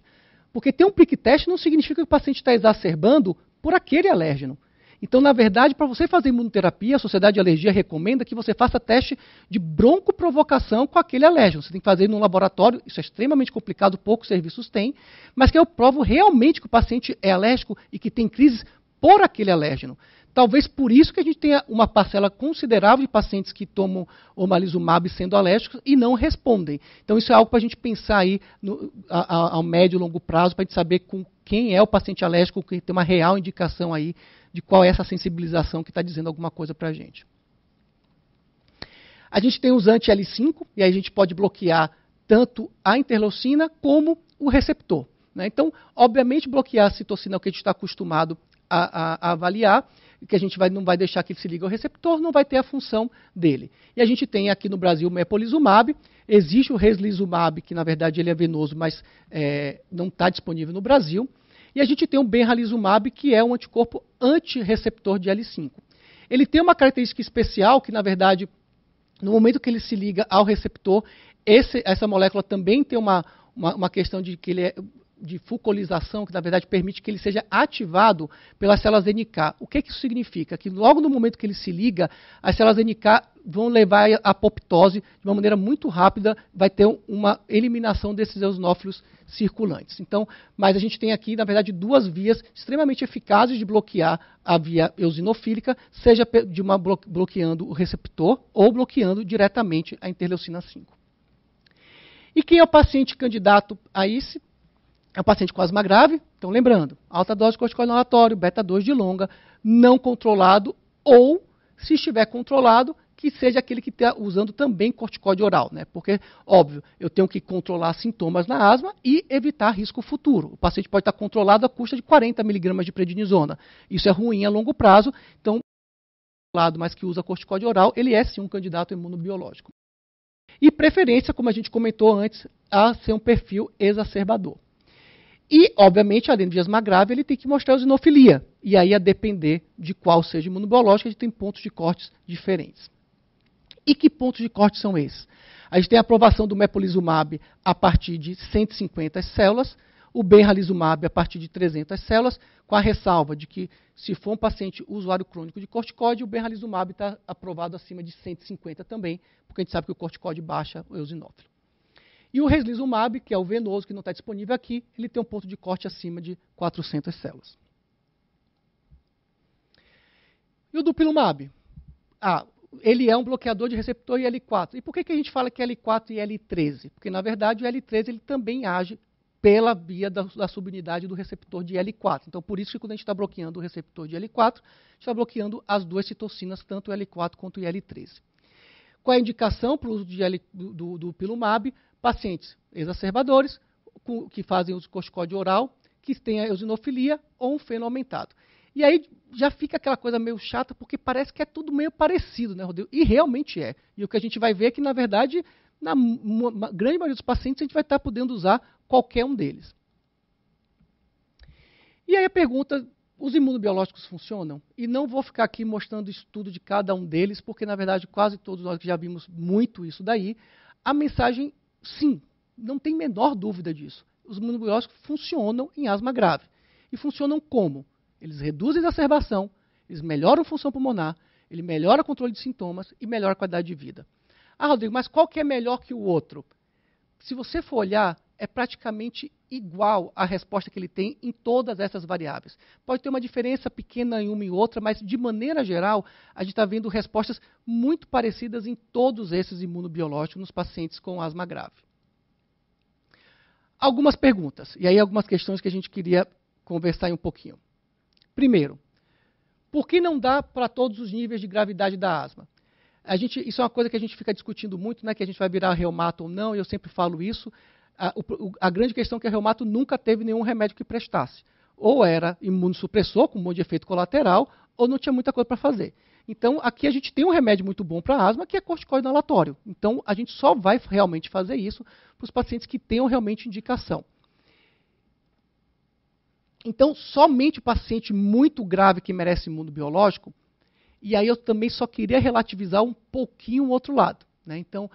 Porque ter um prick test não significa que o paciente está exacerbando por aquele alérgeno. Então, na verdade, para você fazer imunoterapia, a Sociedade de Alergia recomenda que você faça teste de broncoprovocação com aquele alérgeno. Você tem que fazer no laboratório, isso é extremamente complicado, poucos serviços têm, mas que eu provo realmente que o paciente é alérgico e que tem crises por aquele alérgeno. Talvez por isso que a gente tenha uma parcela considerável de pacientes que tomam omalizumab sendo alérgicos e não respondem. Então isso é algo para a gente pensar aí no, a, a, ao médio e longo prazo, para a gente saber com quem é o paciente alérgico, que tem uma real indicação aí de qual é essa sensibilização que está dizendo alguma coisa para a gente. A gente tem os anti-L5, e aí a gente pode bloquear tanto a interleucina como o receptor. Né? Então, obviamente, bloquear a citocina é o que a gente está acostumado a, a, a avaliar, que a gente vai, não vai deixar que se liga ao receptor, não vai ter a função dele. E a gente tem aqui no Brasil o mepolizumab, existe o reslizumab, que na verdade ele é venoso, mas é, não está disponível no Brasil. E a gente tem o benralizumab, que é um anticorpo antireceptor de L5. Ele tem uma característica especial que, na verdade, no momento que ele se liga ao receptor, esse, essa molécula também tem uma, uma, uma questão de que ele é, de fucolização, que na verdade permite que ele seja ativado pelas células NK. O que, que isso significa? Que logo no momento que ele se liga, as células NK vão levar à apoptose de uma maneira muito rápida, vai ter uma eliminação desses eosinófilos circulantes. Então, mas a gente tem aqui, na verdade, duas vias extremamente eficazes de bloquear a via eosinofílica, seja de uma bloqueando o receptor ou bloqueando diretamente a interleucina 5. E quem é o paciente candidato a esse? É um paciente com asma grave, então lembrando, alta dose de corticoide inalatório, beta 2 de longa, não controlado ou, se estiver controlado, que seja aquele que está usando também corticoide oral, né? Porque, óbvio, eu tenho que controlar sintomas na asma e evitar risco futuro. O paciente pode estar controlado à custa de 40 miligramas de prednisona. Isso é ruim a longo prazo, então, controlado, mas que usa corticoide oral, ele é sim um candidato imunobiológico. E preferência, como a gente comentou antes, a ser um perfil exacerbador. E, obviamente, além do diasma grave, ele tem que mostrar a eosinofilia. E aí, a depender de qual seja o imunobiológico, a gente tem pontos de cortes diferentes. E que pontos de corte são esses? A gente tem a aprovação do mepolizumab a partir de 150 células, o benralizumab a partir de 300 células, com a ressalva de que, se for um paciente usuário crônico de corticoide, o benralizumab está aprovado acima de 150 também, porque a gente sabe que o corticoide baixa o eosinófilo. E o reslizumab, que é o venoso, que não está disponível aqui, ele tem um ponto de corte acima de 400 células. E o dupilumab? Ah, ele é um bloqueador de receptor IL-4. E por que, que a gente fala que é L4 e L13? Porque, na verdade, o L13 ele também age pela via da, da subunidade do receptor de L4. Então, por isso que quando a gente está bloqueando o receptor de L4, está bloqueando as duas citocinas, tanto o L4 quanto o IL-13. Qual é a indicação para o uso de L, do, do, do pilumab? pacientes exacerbadores, que fazem uso corticóide oral, que têm a eosinofilia ou um feno aumentado. E aí já fica aquela coisa meio chata, porque parece que é tudo meio parecido, né, Rodrigo? E realmente é. E o que a gente vai ver é que, na verdade, na grande maioria dos pacientes, a gente vai estar podendo usar qualquer um deles. E aí a pergunta: os imunobiológicos funcionam? E não vou ficar aqui mostrando estudo de cada um deles, porque na verdade quase todos nós já vimos muito isso daí. A mensagem Sim, não tem menor dúvida disso. Os monobióticos funcionam em asma grave. E funcionam como? Eles reduzem a exacerbação, eles melhoram a função pulmonar, ele melhora o controle de sintomas e melhora a qualidade de vida. Ah, Rodrigo, mas qual que é melhor que o outro? Se você for olhar, é praticamente igual a resposta que ele tem em todas essas variáveis. Pode ter uma diferença pequena em uma e outra, mas de maneira geral, a gente está vendo respostas muito parecidas em todos esses imunobiológicos nos pacientes com asma grave. Algumas perguntas, e aí algumas questões que a gente queria conversar um pouquinho. Primeiro, por que não dá para todos os níveis de gravidade da asma? Gente, isso é uma coisa que a gente fica discutindo muito, né, que a gente vai virar reumato ou não, e eu sempre falo isso a, o, a grande questão é que o reumato nunca teve nenhum remédio que prestasse. Ou era imunossupressor, com um monte de efeito colateral, ou não tinha muita coisa para fazer. Então, aqui a gente tem um remédio muito bom para asma, que é corticoide inalatório. Então, a gente só vai realmente fazer isso para os pacientes que tenham realmente indicação. Então, somente o paciente muito grave que merece imunobiológico. biológico, e aí eu também só queria relativizar um pouquinho o outro lado. Né? Então,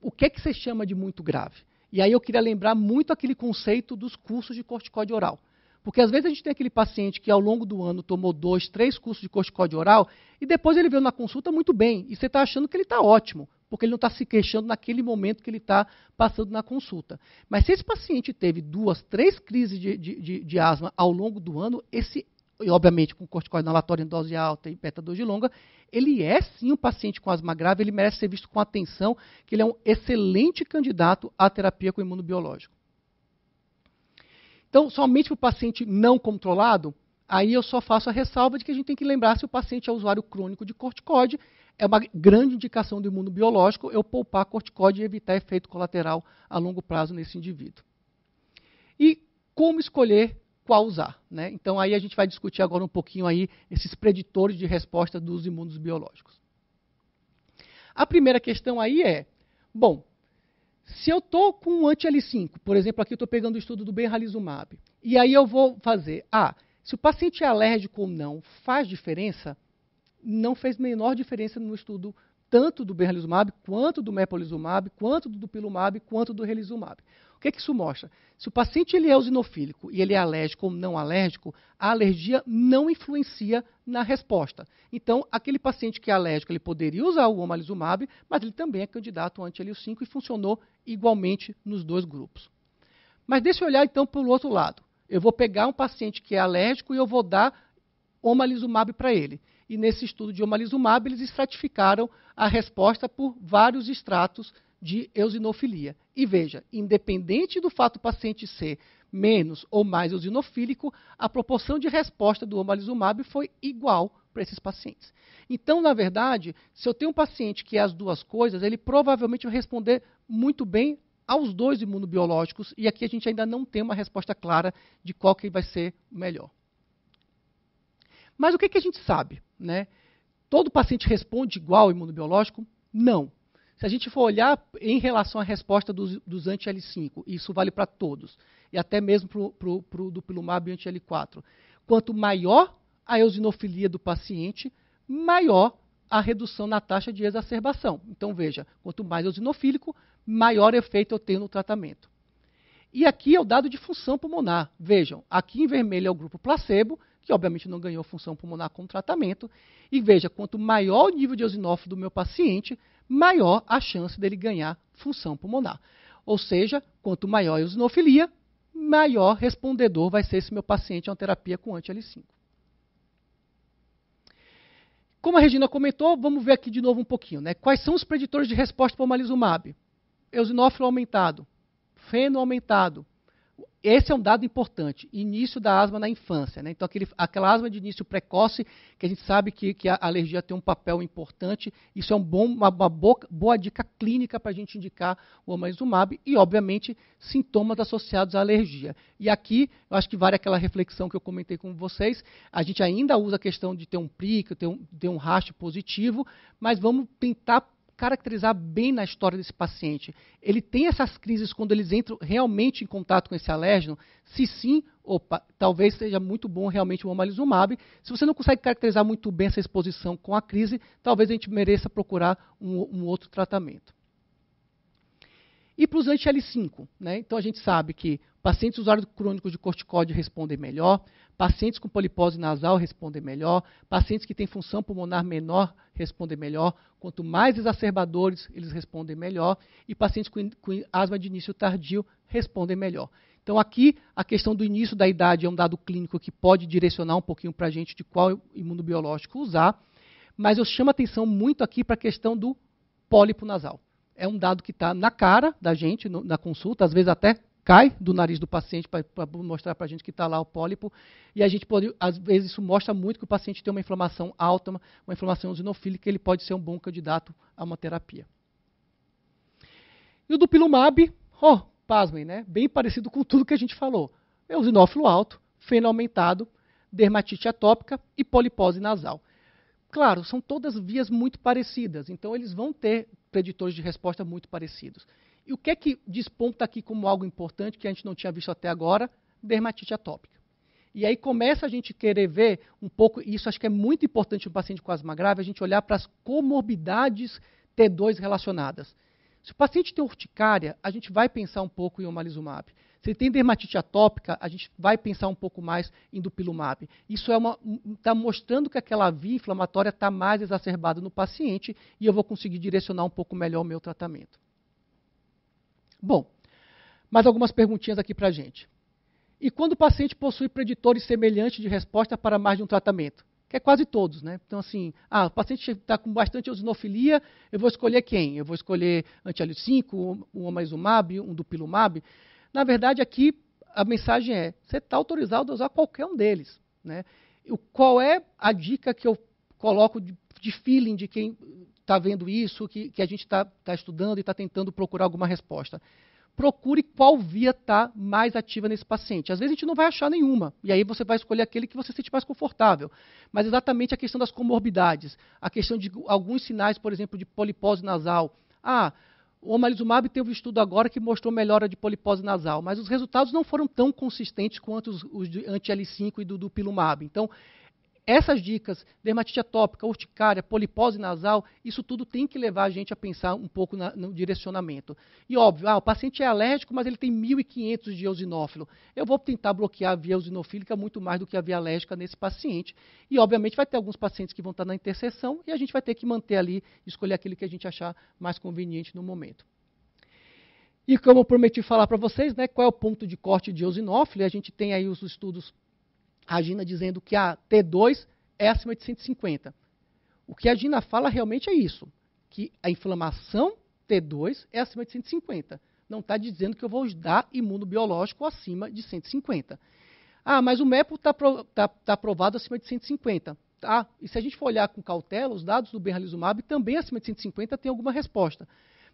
o que é que você chama de muito grave? E aí eu queria lembrar muito aquele conceito dos cursos de corticóide oral. Porque às vezes a gente tem aquele paciente que ao longo do ano tomou dois, três cursos de corticóide oral e depois ele veio na consulta muito bem e você está achando que ele está ótimo, porque ele não está se queixando naquele momento que ele está passando na consulta. Mas se esse paciente teve duas, três crises de, de, de, de asma ao longo do ano, esse e obviamente com corticoide em dose alta e beta-2 de longa, ele é sim um paciente com asma grave, ele merece ser visto com atenção, que ele é um excelente candidato à terapia com imunobiológico. Então, somente para o paciente não controlado, aí eu só faço a ressalva de que a gente tem que lembrar se o paciente é usuário crônico de corticoide, é uma grande indicação do imunobiológico eu poupar corticoide e evitar efeito colateral a longo prazo nesse indivíduo. E como escolher qual usar. Né? Então aí a gente vai discutir agora um pouquinho aí esses preditores de resposta dos imunos biológicos. A primeira questão aí é, bom, se eu estou com um anti-L5, por exemplo, aqui eu estou pegando o estudo do Benralizumab, e aí eu vou fazer, ah, se o paciente é alérgico ou não, faz diferença? Não fez menor diferença no estudo tanto do Benralizumab, quanto do Mepolizumab, quanto do Dupilumab, quanto do Relizumab que, é que isso mostra? Se o paciente ele é usinofílico e ele é alérgico ou não alérgico, a alergia não influencia na resposta. Então, aquele paciente que é alérgico, ele poderia usar o omalizumab, mas ele também é candidato ao anti 5 e funcionou igualmente nos dois grupos. Mas deixa eu olhar então para o outro lado. Eu vou pegar um paciente que é alérgico e eu vou dar omalizumab para ele. E nesse estudo de omalizumab, eles estratificaram a resposta por vários estratos de eosinofilia. E veja, independente do fato do paciente ser menos ou mais eosinofílico, a proporção de resposta do omalizumab foi igual para esses pacientes. Então, na verdade, se eu tenho um paciente que é as duas coisas, ele provavelmente vai responder muito bem aos dois imunobiológicos, e aqui a gente ainda não tem uma resposta clara de qual que vai ser melhor. Mas o que, que a gente sabe? Né? Todo paciente responde igual ao imunobiológico? Não. Se a gente for olhar em relação à resposta dos, dos anti-L5, isso vale para todos, e até mesmo para o do e anti-L4, quanto maior a eosinofilia do paciente, maior a redução na taxa de exacerbação. Então, veja, quanto mais eosinofílico, maior efeito eu tenho no tratamento. E aqui é o dado de função pulmonar. Vejam, aqui em vermelho é o grupo placebo, que obviamente não ganhou função pulmonar com tratamento. E veja, quanto maior o nível de eosinófilo do meu paciente, maior a chance dele ganhar função pulmonar. Ou seja, quanto maior a eosinofilia, maior respondedor vai ser esse meu paciente a uma terapia com anti-L5. Como a Regina comentou, vamos ver aqui de novo um pouquinho. Né? Quais são os preditores de resposta para o malizumab? Eosinófilo aumentado, feno aumentado, esse é um dado importante, início da asma na infância. Né? Então, aquele, aquela asma de início precoce, que a gente sabe que, que a alergia tem um papel importante, isso é um bom, uma, uma boa, boa, dica clínica para a gente indicar o omalizumab e, obviamente, sintomas associados à alergia. E aqui, eu acho que vale aquela reflexão que eu comentei com vocês, a gente ainda usa a questão de ter um prick, ter um, ter um positivo, mas vamos tentar caracterizar bem na história desse paciente. Ele tem essas crises quando eles entram realmente em contato com esse alérgeno? Se sim, opa, talvez seja muito bom realmente o omalizumab. Se você não consegue caracterizar muito bem essa exposição com a crise, talvez a gente mereça procurar um, um outro tratamento. E para os anti-L5, né? então a gente sabe que pacientes usuários crônicos de corticóide respondem melhor, pacientes com polipose nasal respondem melhor, pacientes que têm função pulmonar menor respondem melhor, quanto mais exacerbadores eles respondem melhor, e pacientes com, com asma de início tardio respondem melhor. Então, aqui, a questão do início da idade é um dado clínico que pode direcionar um pouquinho para a gente de qual imunobiológico usar, mas eu chamo a atenção muito aqui para a questão do pólipo nasal é um dado que está na cara da gente, no, na consulta, às vezes até cai do nariz do paciente para mostrar para a gente que está lá o pólipo. E a gente pode, às vezes, isso mostra muito que o paciente tem uma inflamação alta, uma, uma inflamação eosinofílica, ele pode ser um bom candidato a uma terapia. E o dupilumab, oh, pasmem, né? Bem parecido com tudo que a gente falou. É eosinófilo alto, feno aumentado, dermatite atópica e polipose nasal. Claro, são todas vias muito parecidas, então eles vão ter preditores de resposta muito parecidos. E o que é que desponta aqui como algo importante que a gente não tinha visto até agora? Dermatite atópica. E aí começa a gente querer ver um pouco, e isso acho que é muito importante no paciente com asma grave, a gente olhar para as comorbidades T2 relacionadas. Se o paciente tem urticária, a gente vai pensar um pouco em omalizumab. Se tem dermatite atópica, a gente vai pensar um pouco mais em dupilumab. Isso está é mostrando que aquela via inflamatória está mais exacerbada no paciente e eu vou conseguir direcionar um pouco melhor o meu tratamento. Bom, mais algumas perguntinhas aqui para a gente. E quando o paciente possui preditores semelhantes de resposta para mais de um tratamento? que é quase todos, né? Então, assim, ah, o paciente está com bastante eosinofilia, eu vou escolher quem? Eu vou escolher anti-alio 5, um Mab, um dupilumab. Na verdade, aqui a mensagem é: você está autorizado a usar qualquer um deles. Né? O qual é a dica que eu coloco de, de feeling de quem está vendo isso, que, que a gente está tá estudando e está tentando procurar alguma resposta? Procure qual via está mais ativa nesse paciente. Às vezes a gente não vai achar nenhuma, e aí você vai escolher aquele que você se sente mais confortável. Mas exatamente a questão das comorbidades, a questão de alguns sinais, por exemplo, de polipose nasal. Ah, o omalizumab teve um estudo agora que mostrou melhora de polipose nasal, mas os resultados não foram tão consistentes quanto os, os anti-L5 e do, do pilumab. Então, essas dicas, dermatite atópica, urticária, polipose nasal, isso tudo tem que levar a gente a pensar um pouco na, no direcionamento. E óbvio, ah, o paciente é alérgico, mas ele tem 1.500 de eosinófilo. Eu vou tentar bloquear a via eosinofílica muito mais do que a via alérgica nesse paciente. E obviamente vai ter alguns pacientes que vão estar na interseção e a gente vai ter que manter ali, escolher aquele que a gente achar mais conveniente no momento. E como eu prometi falar para vocês, né, qual é o ponto de corte de eosinófilo, a gente tem aí os estudos a Gina dizendo que a T2 é acima de 150. O que a Gina fala realmente é isso, que a inflamação T2 é acima de 150. Não está dizendo que eu vou dar imunobiológico acima de 150. Ah, mas o MEPO está tá, tá aprovado acima de 150. Tá? E se a gente for olhar com cautela, os dados do Benralizumab também acima de 150 tem alguma resposta.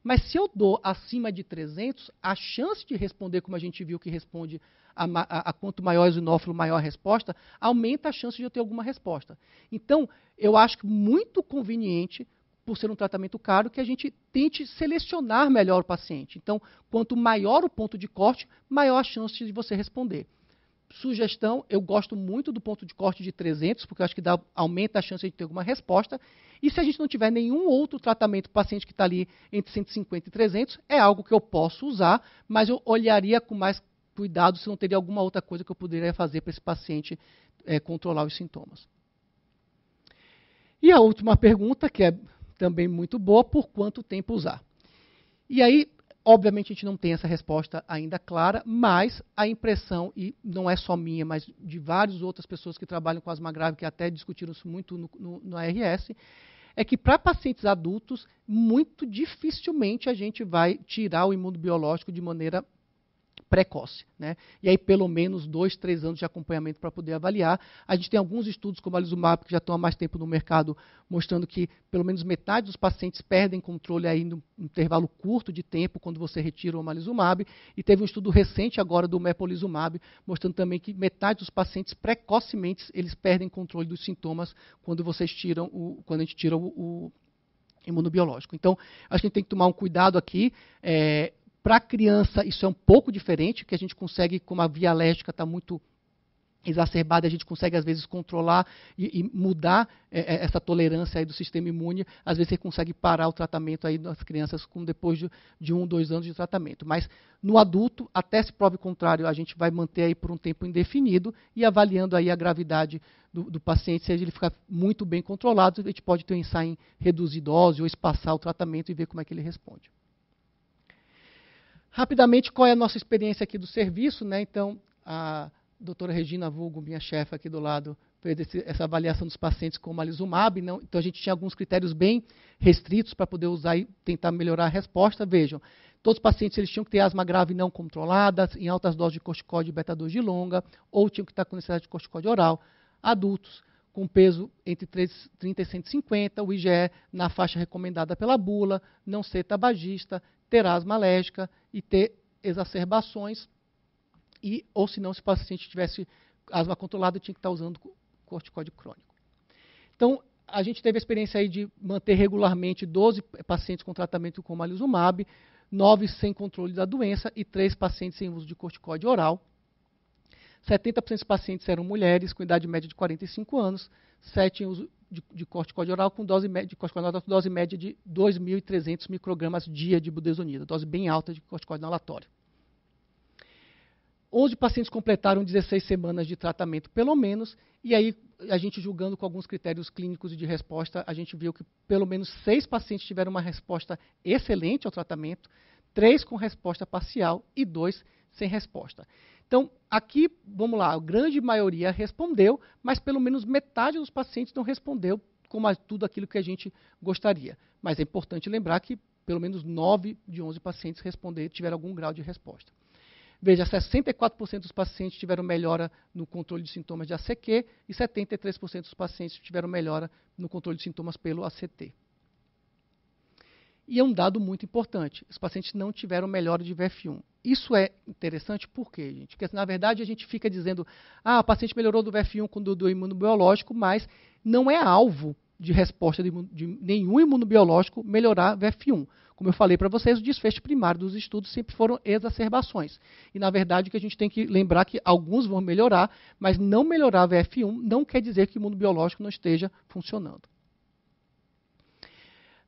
Mas se eu dou acima de 300, a chance de responder, como a gente viu que responde a, a, a quanto maior o isonófilo, maior a resposta, aumenta a chance de eu ter alguma resposta. Então, eu acho muito conveniente por ser um tratamento caro, que a gente tente selecionar melhor o paciente. Então, quanto maior o ponto de corte, maior a chance de você responder sugestão, eu gosto muito do ponto de corte de 300, porque eu acho que dá, aumenta a chance de ter alguma resposta. E se a gente não tiver nenhum outro tratamento paciente que está ali entre 150 e 300, é algo que eu posso usar, mas eu olharia com mais cuidado se não teria alguma outra coisa que eu poderia fazer para esse paciente é, controlar os sintomas. E a última pergunta, que é também muito boa, por quanto tempo usar? E aí, Obviamente a gente não tem essa resposta ainda clara, mas a impressão, e não é só minha, mas de várias outras pessoas que trabalham com asma grave, que até discutiram isso muito no, no, no ARS, é que para pacientes adultos, muito dificilmente a gente vai tirar o imunobiológico de maneira precoce. Né? E aí, pelo menos dois, três anos de acompanhamento para poder avaliar. A gente tem alguns estudos, como a Lizumab, que já estão há mais tempo no mercado, mostrando que pelo menos metade dos pacientes perdem controle aí no intervalo curto de tempo quando você retira o malizumab E teve um estudo recente agora do mepolizumab, mostrando também que metade dos pacientes precocemente eles perdem controle dos sintomas quando vocês tiram o, quando a gente tira o, o imunobiológico. Então, acho que a gente tem que tomar um cuidado aqui. É, para a criança, isso é um pouco diferente, que a gente consegue, como a via alérgica está muito exacerbada, a gente consegue, às vezes, controlar e, e mudar é, é essa tolerância do sistema imune. Às vezes, você consegue parar o tratamento aí das crianças com, depois de, de, um, dois anos de tratamento. Mas, no adulto, até se prove contrário, a gente vai manter aí por um tempo indefinido e avaliando aí a gravidade do, do paciente, se ele ficar muito bem controlado, a gente pode ter um ensaio em reduzir dose ou espaçar o tratamento e ver como é que ele responde. Rapidamente, qual é a nossa experiência aqui do serviço? Né? Então, a doutora Regina Vulgo, minha chefe aqui do lado, fez esse, essa avaliação dos pacientes com malizumab. Não, então, a gente tinha alguns critérios bem restritos para poder usar e tentar melhorar a resposta. Vejam, todos os pacientes eles tinham que ter asma grave não controlada, em altas doses de corticóide beta-2 de longa, ou tinham que estar com necessidade de corticóide oral. Adultos com peso entre 30 e 150, o IgE na faixa recomendada pela bula, não ser tabagista, ter asma alérgica e ter exacerbações. E, ou se não, se o paciente tivesse asma controlada, tinha que estar usando corticóide crônico. Então, a gente teve a experiência aí de manter regularmente 12 pacientes com tratamento com malizumab, 9 sem controle da doença e 3 pacientes sem uso de corticóide oral. 70% dos pacientes eram mulheres com idade média de 45 anos, 7 em uso de, de corticóide oral com dose, de corticoide com dose média de 2.300 microgramas dia de budesonida, dose bem alta de corticoide inalatório. 11 pacientes completaram 16 semanas de tratamento, pelo menos, e aí a gente julgando com alguns critérios clínicos e de resposta, a gente viu que pelo menos seis pacientes tiveram uma resposta excelente ao tratamento, três com resposta parcial e dois sem resposta. Então, aqui, vamos lá, a grande maioria respondeu, mas pelo menos metade dos pacientes não respondeu como tudo aquilo que a gente gostaria. Mas é importante lembrar que pelo menos 9 de 11 pacientes responderam, tiveram algum grau de resposta. Veja, 64% dos pacientes tiveram melhora no controle de sintomas de ACQ e 73% dos pacientes tiveram melhora no controle de sintomas pelo ACT. E é um dado muito importante: os pacientes não tiveram melhora de VF1. Isso é interessante por quê, gente? Porque, na verdade, a gente fica dizendo, ah, o paciente melhorou do VF1 com do, do imunobiológico, mas não é alvo de resposta de, de nenhum imunobiológico melhorar VF1. Como eu falei para vocês, o desfecho primário dos estudos sempre foram exacerbações. E, na verdade, que a gente tem que lembrar que alguns vão melhorar, mas não melhorar VF1 não quer dizer que o imunobiológico não esteja funcionando.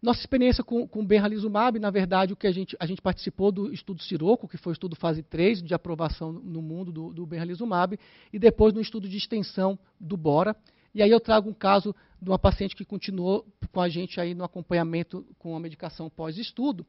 Nossa experiência com, o Benralizumab, na verdade, o que a gente, a gente participou do estudo Siroco, que foi o estudo fase 3 de aprovação no mundo do, do Benralizumab, e depois no estudo de extensão do Bora. E aí eu trago um caso de uma paciente que continuou com a gente aí no acompanhamento com a medicação pós-estudo.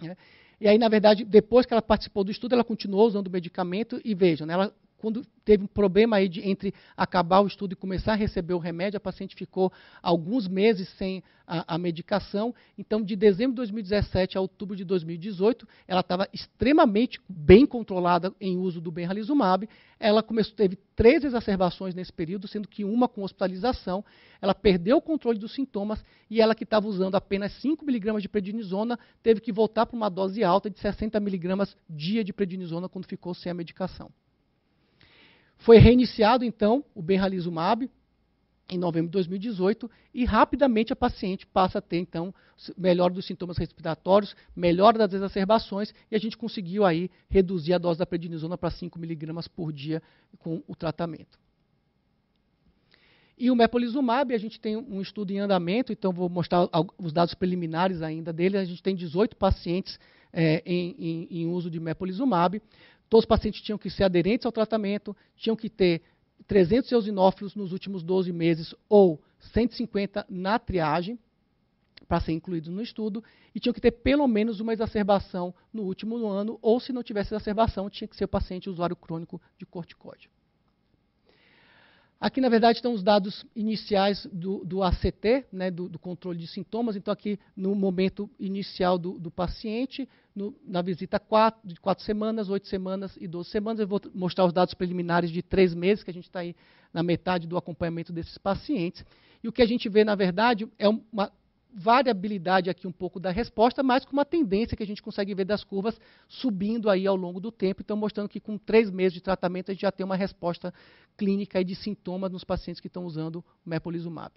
Né? E aí, na verdade, depois que ela participou do estudo, ela continuou usando o medicamento e vejam, né, ela quando teve um problema aí de, entre acabar o estudo e começar a receber o remédio, a paciente ficou alguns meses sem a, a medicação. Então, de dezembro de 2017 a outubro de 2018, ela estava extremamente bem controlada em uso do benralizumab. Ela começou, teve três exacerbações nesse período, sendo que uma com hospitalização. Ela perdeu o controle dos sintomas e ela que estava usando apenas 5 miligramas de prednisona teve que voltar para uma dose alta de 60 miligramas dia de prednisona quando ficou sem a medicação. Foi reiniciado, então, o benralizumab em novembro de 2018 e rapidamente a paciente passa a ter, então, melhora dos sintomas respiratórios, melhora das exacerbações e a gente conseguiu aí reduzir a dose da prednisona para 5 miligramas por dia com o tratamento. E o mepolizumab, a gente tem um estudo em andamento, então vou mostrar os dados preliminares ainda dele. A gente tem 18 pacientes é, em, em, em, uso de mepolizumab. Todos os pacientes tinham que ser aderentes ao tratamento, tinham que ter 300 eosinófilos nos últimos 12 meses ou 150 na triagem para ser incluídos no estudo e tinham que ter pelo menos uma exacerbação no último ano ou se não tivesse exacerbação tinha que ser o paciente usuário crônico de corticóide. Aqui, na verdade, estão os dados iniciais do, do ACT, né, do, do, controle de sintomas. Então, aqui no momento inicial do, do paciente, no, na visita de quatro semanas, oito semanas e 12 semanas. Eu vou mostrar os dados preliminares de três meses, que a gente está aí na metade do acompanhamento desses pacientes. E o que a gente vê, na verdade, é uma variabilidade aqui um pouco da resposta, mas com uma tendência que a gente consegue ver das curvas subindo aí ao longo do tempo. Então, mostrando que com três meses de tratamento a gente já tem uma resposta clínica e de sintomas nos pacientes que estão usando o mepolizumab.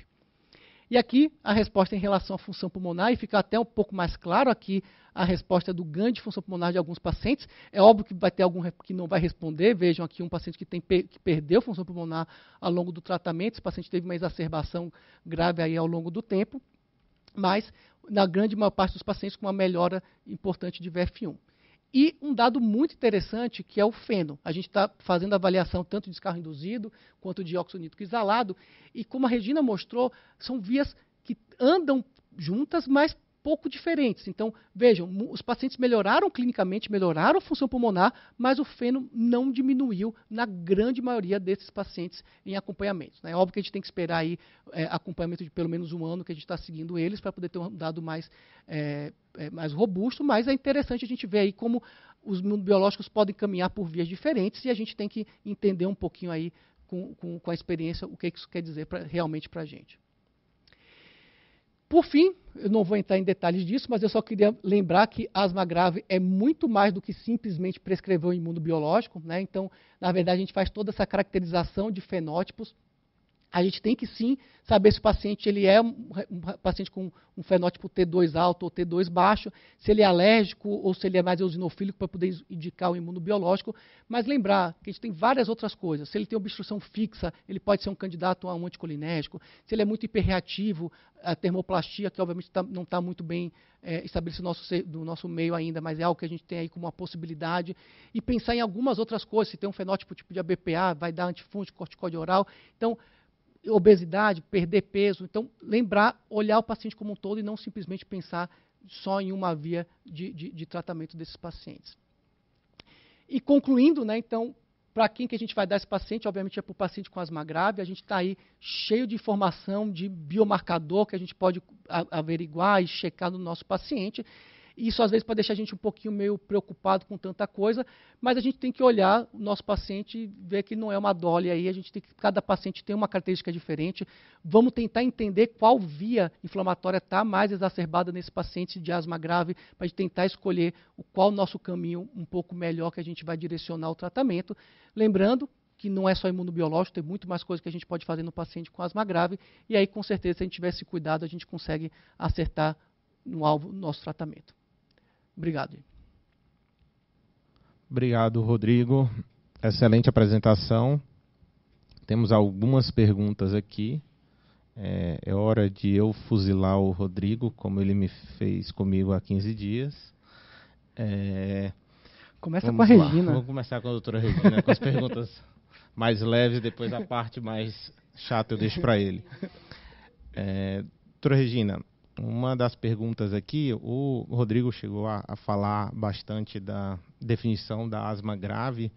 E aqui a resposta em relação à função pulmonar, e fica até um pouco mais claro aqui a resposta do ganho de função pulmonar de alguns pacientes. É óbvio que vai ter algum que não vai responder. Vejam aqui um paciente que, tem, que perdeu função pulmonar ao longo do tratamento, esse paciente teve uma exacerbação grave aí ao longo do tempo mas na grande maior parte dos pacientes com uma melhora importante de VF1. E um dado muito interessante que é o feno. A gente está fazendo avaliação tanto de escarro induzido quanto de óxido nítrico exalado, e como a Regina mostrou, são vias que andam juntas, mas pouco diferentes. Então, vejam, os pacientes melhoraram clinicamente, melhoraram a função pulmonar, mas o feno não diminuiu na grande maioria desses pacientes em acompanhamento. Né? É né? óbvio que a gente tem que esperar aí é, acompanhamento de pelo menos um ano que a gente está seguindo eles para poder ter um dado mais, é, é, mais robusto, mas é interessante a gente ver aí como os biológicos podem caminhar por vias diferentes e a gente tem que entender um pouquinho aí com, com, com a experiência o que isso quer dizer pra, realmente para a gente. Por fim, eu não vou entrar em detalhes disso, mas eu só queria lembrar que asma grave é muito mais do que simplesmente prescrever um imunobiológico. Né? Então, na verdade, a gente faz toda essa caracterização de fenótipos a gente tem que sim saber se o paciente ele é um, paciente com um fenótipo T2 alto ou T2 baixo, se ele é alérgico ou se ele é mais eosinofílico para poder indicar o imunobiológico. Mas lembrar que a gente tem várias outras coisas. Se ele tem obstrução fixa, ele pode ser um candidato a um anticolinérgico. Se ele é muito hiperreativo, a termoplastia, que obviamente tá, não está muito bem é, estabelecido no nosso, no nosso meio ainda, mas é algo que a gente tem aí como uma possibilidade. E pensar em algumas outras coisas, se tem um fenótipo tipo de ABPA, vai dar antifúngico, corticóide oral. Então, obesidade, perder peso. Então, lembrar, olhar o paciente como um todo e não simplesmente pensar só em uma via de, de, de tratamento desses pacientes. E concluindo, né, então, para quem que a gente vai dar esse paciente? Obviamente é para o paciente com asma grave. A gente está aí cheio de informação de biomarcador que a gente pode averiguar e checar no nosso paciente. Isso às vezes pode deixar a gente um pouquinho meio preocupado com tanta coisa, mas a gente tem que olhar o nosso paciente e ver que não é uma dole aí, a gente tem que cada paciente tem uma característica diferente. Vamos tentar entender qual via inflamatória está mais exacerbada nesse paciente de asma grave para tentar escolher o qual o nosso caminho um pouco melhor que a gente vai direcionar o tratamento. Lembrando, que não é só imunobiológico, tem muito mais coisa que a gente pode fazer no paciente com asma grave, e aí com certeza, se a gente tiver esse cuidado, a gente consegue acertar no alvo nosso tratamento. Obrigado. Obrigado, Rodrigo. Excelente apresentação. Temos algumas perguntas aqui. É, é, hora de eu fuzilar o Rodrigo, como ele me fez comigo há 15 dias. É, Começa com a lá. Regina. Vamos começar com a doutora Regina, com as perguntas mais leves, depois a parte mais chata eu deixo para ele. É, doutora Regina, uma das perguntas aqui, o Rodrigo chegou a, a falar bastante da definição da asma grave,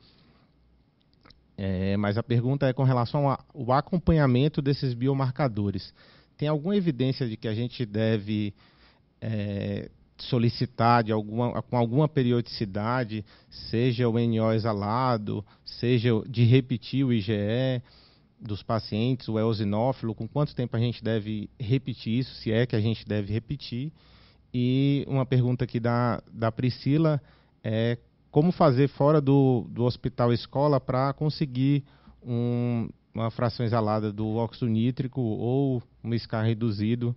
é, mas a pergunta é com relação ao acompanhamento desses biomarcadores. Tem alguma evidência de que a gente deve é, solicitar de alguma, com alguma periodicidade, seja o NO exalado, seja de repetir o IgE? dos pacientes, o eosinófilo, com quanto tempo a gente deve repetir isso, se é que a gente deve repetir. E uma pergunta aqui da, da Priscila é como fazer fora do, do hospital escola para conseguir um, uma fração exalada do óxido nítrico ou um SCAR reduzido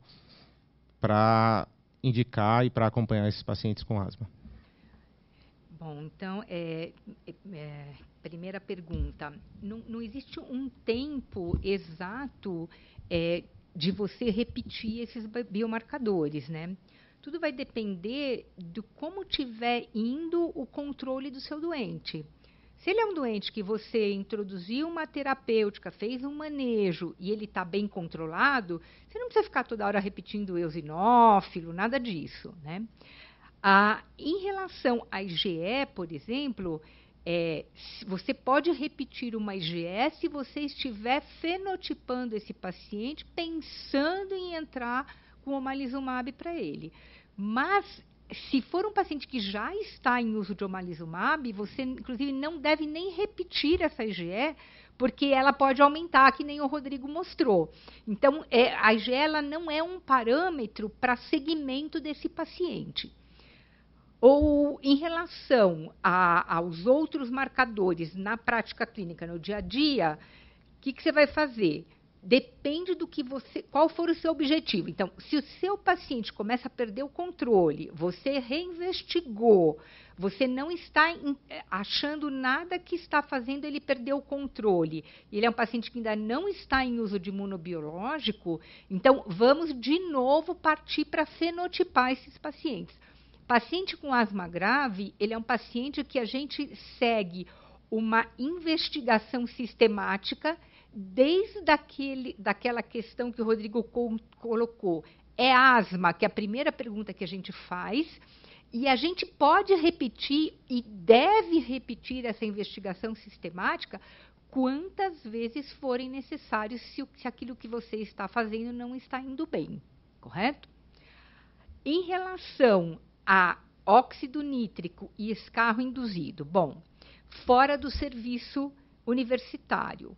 para indicar e para acompanhar esses pacientes com asma? Bom, então, é, é, é primeira pergunta, não, não existe um tempo exato é, de você repetir esses biomarcadores, né? Tudo vai depender do como tiver indo o controle do seu doente. Se ele é um doente que você introduziu uma terapêutica, fez um manejo e ele está bem controlado, você não precisa ficar toda hora repetindo eosinófilo, nada disso, né? Ah, em relação à IgE, por exemplo, é, você pode repetir uma IgE se você estiver fenotipando esse paciente, pensando em entrar com o omalizumab para ele. Mas se for um paciente que já está em uso de omalizumab, você inclusive não deve nem repetir essa IgE, porque ela pode aumentar, que nem o Rodrigo mostrou. Então, é, a IgE ela não é um parâmetro para segmento desse paciente. Ou em relação a, aos outros marcadores na prática clínica, no dia a dia, o que, que você vai fazer? Depende do que você, qual for o seu objetivo. Então, se o seu paciente começa a perder o controle, você reinvestigou, você não está eh, achando nada que está fazendo ele perder o controle. Ele é um paciente que ainda não está em uso de imunobiológico, então vamos de novo partir para fenotipar esses pacientes. Paciente com asma grave, ele é um paciente que a gente segue uma investigação sistemática desde daquele, daquela questão que o Rodrigo colocou. É asma, que é a primeira pergunta que a gente faz, e a gente pode repetir e deve repetir essa investigação sistemática quantas vezes forem necessários se, se aquilo que você está fazendo não está indo bem, correto? Em relação a óxido nítrico e escarro induzido. Bom, fora do serviço universitário.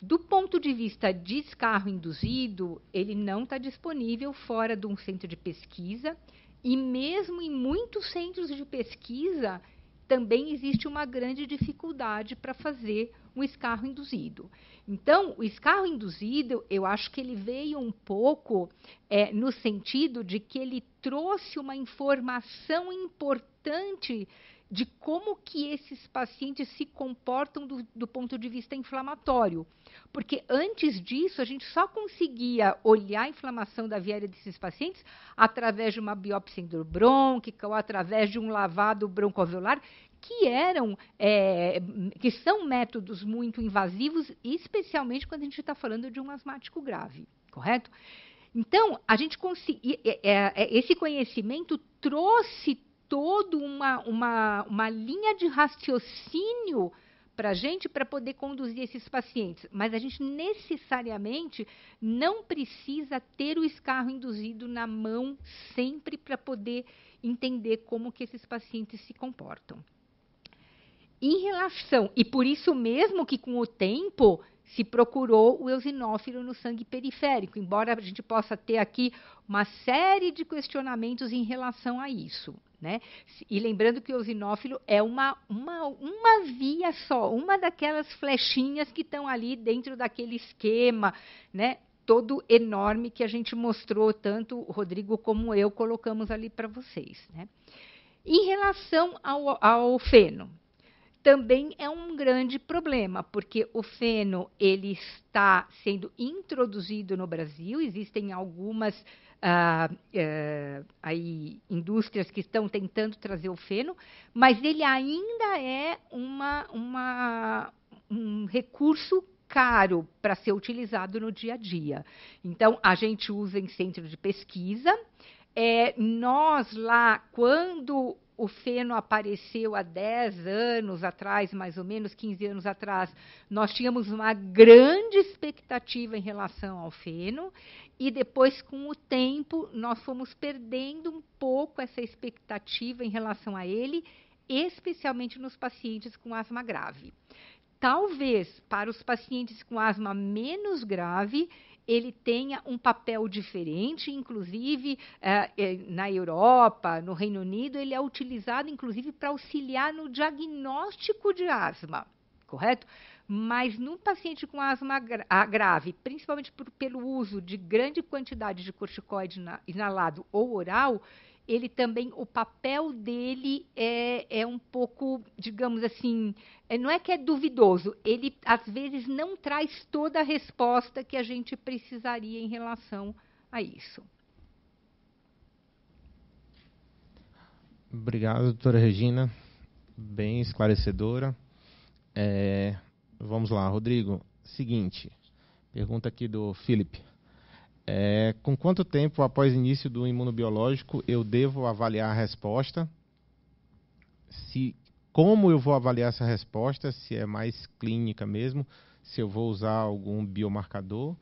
Do ponto de vista de escarro induzido, ele não está disponível fora de um centro de pesquisa, e mesmo em muitos centros de pesquisa, também existe uma grande dificuldade para fazer um escarro induzido. Então, o escarro induzido, eu acho que ele veio um pouco é, no sentido de que ele trouxe uma informação importante de como que esses pacientes se comportam do, do, ponto de vista inflamatório. Porque antes disso, a gente só conseguia olhar a inflamação da viária desses pacientes através de uma biópsia endorbrônquica ou através de um lavado broncoalveolar que eram, é, que são métodos muito invasivos, especialmente quando a gente está falando de um asmático grave, correto? Então, a gente consegui, é, é, esse conhecimento trouxe toda uma, uma, uma linha de raciocínio para a gente para poder conduzir esses pacientes. Mas a gente necessariamente não precisa ter o escarro induzido na mão sempre para poder entender como que esses pacientes se comportam em relação, e por isso mesmo que com o tempo se procurou o eosinófilo no sangue periférico, embora a gente possa ter aqui uma série de questionamentos em relação a isso. Né? E lembrando que o eosinófilo é uma, uma, uma via só, uma daquelas flechinhas que estão ali dentro daquele esquema, né? todo enorme que a gente mostrou, tanto o Rodrigo como eu colocamos ali para vocês. Né? Em relação ao, ao feno, também é um grande problema, porque o feno ele está sendo introduzido no Brasil, existem algumas ah, eh, aí, indústrias que estão tentando trazer o feno, mas ele ainda é uma, uma, um recurso caro para ser utilizado no dia a dia. Então, a gente usa em centro de pesquisa. É, nós lá, quando o feno apareceu há 10 anos atrás, mais ou menos 15 anos atrás, nós tínhamos uma grande expectativa em relação ao feno, e depois, com o tempo, nós fomos perdendo um pouco essa expectativa em relação a ele, especialmente nos pacientes com asma grave. Talvez para os pacientes com asma menos grave, ele tenha um papel diferente, inclusive eh, eh, na Europa, no Reino Unido, ele é utilizado inclusive para auxiliar no diagnóstico de asma, correto? Mas num paciente com asma ah, grave, principalmente por, pelo uso de grande quantidade de corticoide inalado ou oral, ele também, o papel dele é, é um pouco, digamos assim, é, não é que é duvidoso, ele às vezes não traz toda a resposta que a gente precisaria em relação a isso. Obrigado, doutora Regina, bem esclarecedora. É, vamos lá, Rodrigo. Seguinte, pergunta aqui do Felipe. É, com quanto tempo após início do imunobiológico eu devo avaliar a resposta? Se, como eu vou avaliar essa resposta? Se é mais clínica mesmo? Se eu vou usar algum biomarcador?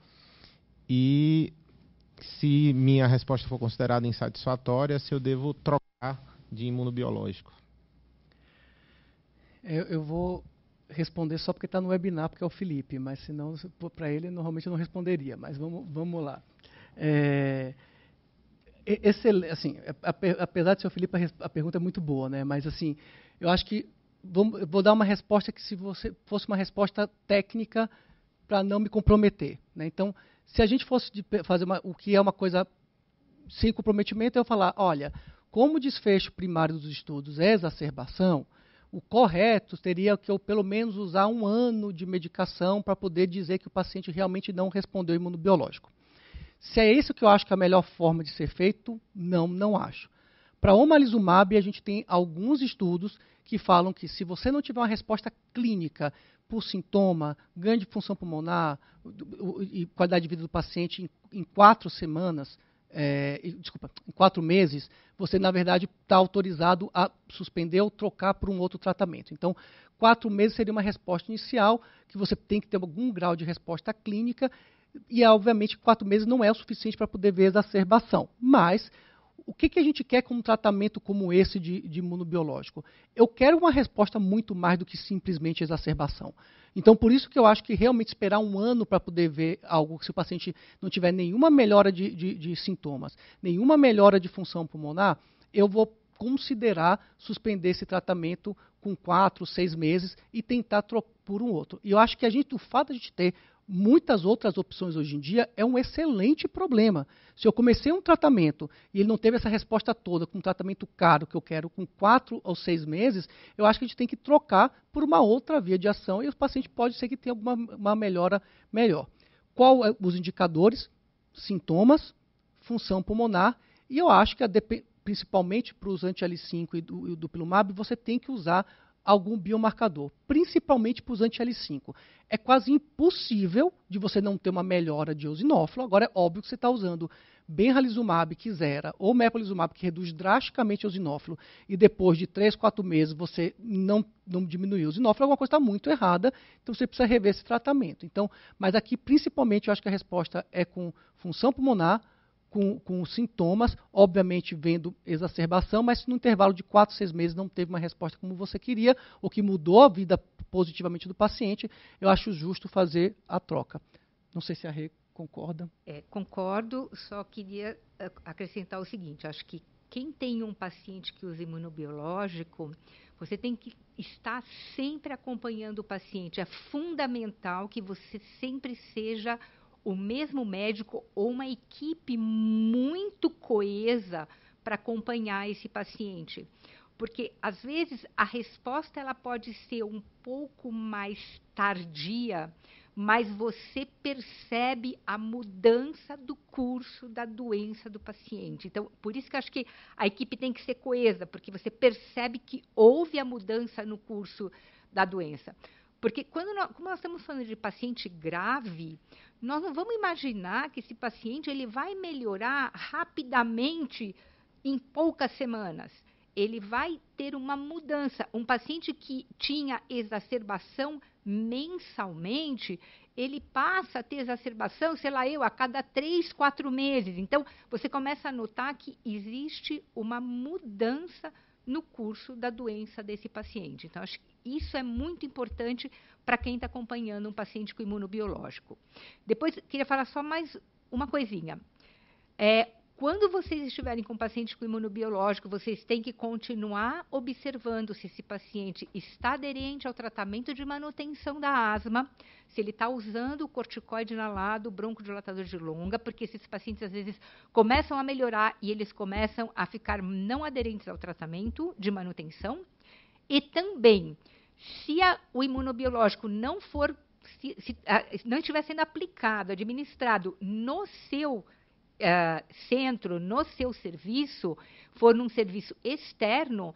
E se minha resposta for considerada insatisfatória, se eu devo trocar de imunobiológico? É, eu, eu vou responder só porque está no webinar, porque é o Felipe, mas senão para ele normalmente eu não responderia. Mas vamos, vamos lá. É, assim, apesar de seu Felipe, a pergunta é muito boa, né? Mas assim, eu acho que vou, vou dar uma resposta que se você fosse uma resposta técnica para não me comprometer, né? Então, se a gente fosse fazer uma, o que é uma coisa sem comprometimento, eu falar, olha, como o desfecho primário dos estudos é exacerbação, o correto seria que eu pelo menos usar um ano de medicação para poder dizer que o paciente realmente não respondeu imunobiológico. Se é isso que eu acho que é a melhor forma de ser feito, não, não acho. Para omalizumab, a gente tem alguns estudos que falam que se você não tiver uma resposta clínica por sintoma, ganho de função pulmonar e qualidade de vida do paciente em, em quatro semanas, é, desculpa, em quatro meses, você, na verdade, está autorizado a suspender ou trocar por um outro tratamento. Então, quatro meses seria uma resposta inicial, que você tem que ter algum grau de resposta clínica, e, obviamente, quatro meses não é o suficiente para poder ver exacerbação. Mas, o que, que a gente quer com um tratamento como esse de, de imunobiológico? Eu quero uma resposta muito mais do que simplesmente exacerbação. Então, por isso que eu acho que realmente esperar um ano para poder ver algo, se o paciente não tiver nenhuma melhora de, de, de sintomas, nenhuma melhora de função pulmonar, eu vou considerar suspender esse tratamento com quatro, seis meses e tentar por um outro. E eu acho que a gente, o fato de a gente ter muitas outras opções hoje em dia, é um excelente problema. Se eu comecei um tratamento e ele não teve essa resposta toda, com um tratamento caro que eu quero, com quatro ou seis meses, eu acho que a gente tem que trocar por uma outra via de ação e o paciente pode ser que tenha alguma, uma melhora melhor. Qual é, os indicadores? Sintomas, função pulmonar, e eu acho que a, principalmente para os anti-L5 e do, do pilumab, você tem que usar algum biomarcador, principalmente para os anti-L5. É quase impossível de você não ter uma melhora de eosinófilo. Agora, é óbvio que você está usando benralizumab, que zera, ou mepolizumab, que reduz drasticamente o eosinófilo, e depois de 3, 4 meses você não, não diminuiu o eosinófilo, alguma coisa está muito errada, então você precisa rever esse tratamento. Então, mas aqui, principalmente, eu acho que a resposta é com função pulmonar, com, com sintomas, obviamente vendo exacerbação, mas no intervalo de quatro, seis meses não teve uma resposta como você queria, o que mudou a vida positivamente do paciente, eu acho justo fazer a troca. Não sei se a Rê concorda. É, concordo, só queria eh, acrescentar o seguinte, acho que quem tem um paciente que usa imunobiológico, você tem que estar sempre acompanhando o paciente. É fundamental que você sempre seja o mesmo médico ou uma equipe muito coesa para acompanhar esse paciente. Porque às vezes a resposta ela pode ser um pouco mais tardia, mas você percebe a mudança do curso da doença do paciente. Então, por isso que eu acho que a equipe tem que ser coesa, porque você percebe que houve a mudança no curso da doença. Porque quando nós, como nós estamos falando de paciente grave, nós não vamos imaginar que esse paciente ele vai melhorar rapidamente em poucas semanas. Ele vai ter uma mudança. Um paciente que tinha exacerbação mensalmente, ele passa a ter exacerbação, sei lá eu, a cada três, quatro meses. Então, você começa a notar que existe uma mudança no curso da doença desse paciente. Então, acho que isso é muito importante para quem está acompanhando um paciente com imunobiológico. Depois, queria falar só mais uma coisinha. É, quando vocês estiverem com paciente com imunobiológico, vocês têm que continuar observando se esse paciente está aderente ao tratamento de manutenção da asma, se ele está usando o corticoide inalado, o broncodilatador de longa, porque esses pacientes às vezes começam a melhorar e eles começam a ficar não aderentes ao tratamento de manutenção. E também, se a, o imunobiológico não for, se, se a, não estiver sendo aplicado, administrado no seu uh, centro, no seu serviço, for num serviço externo,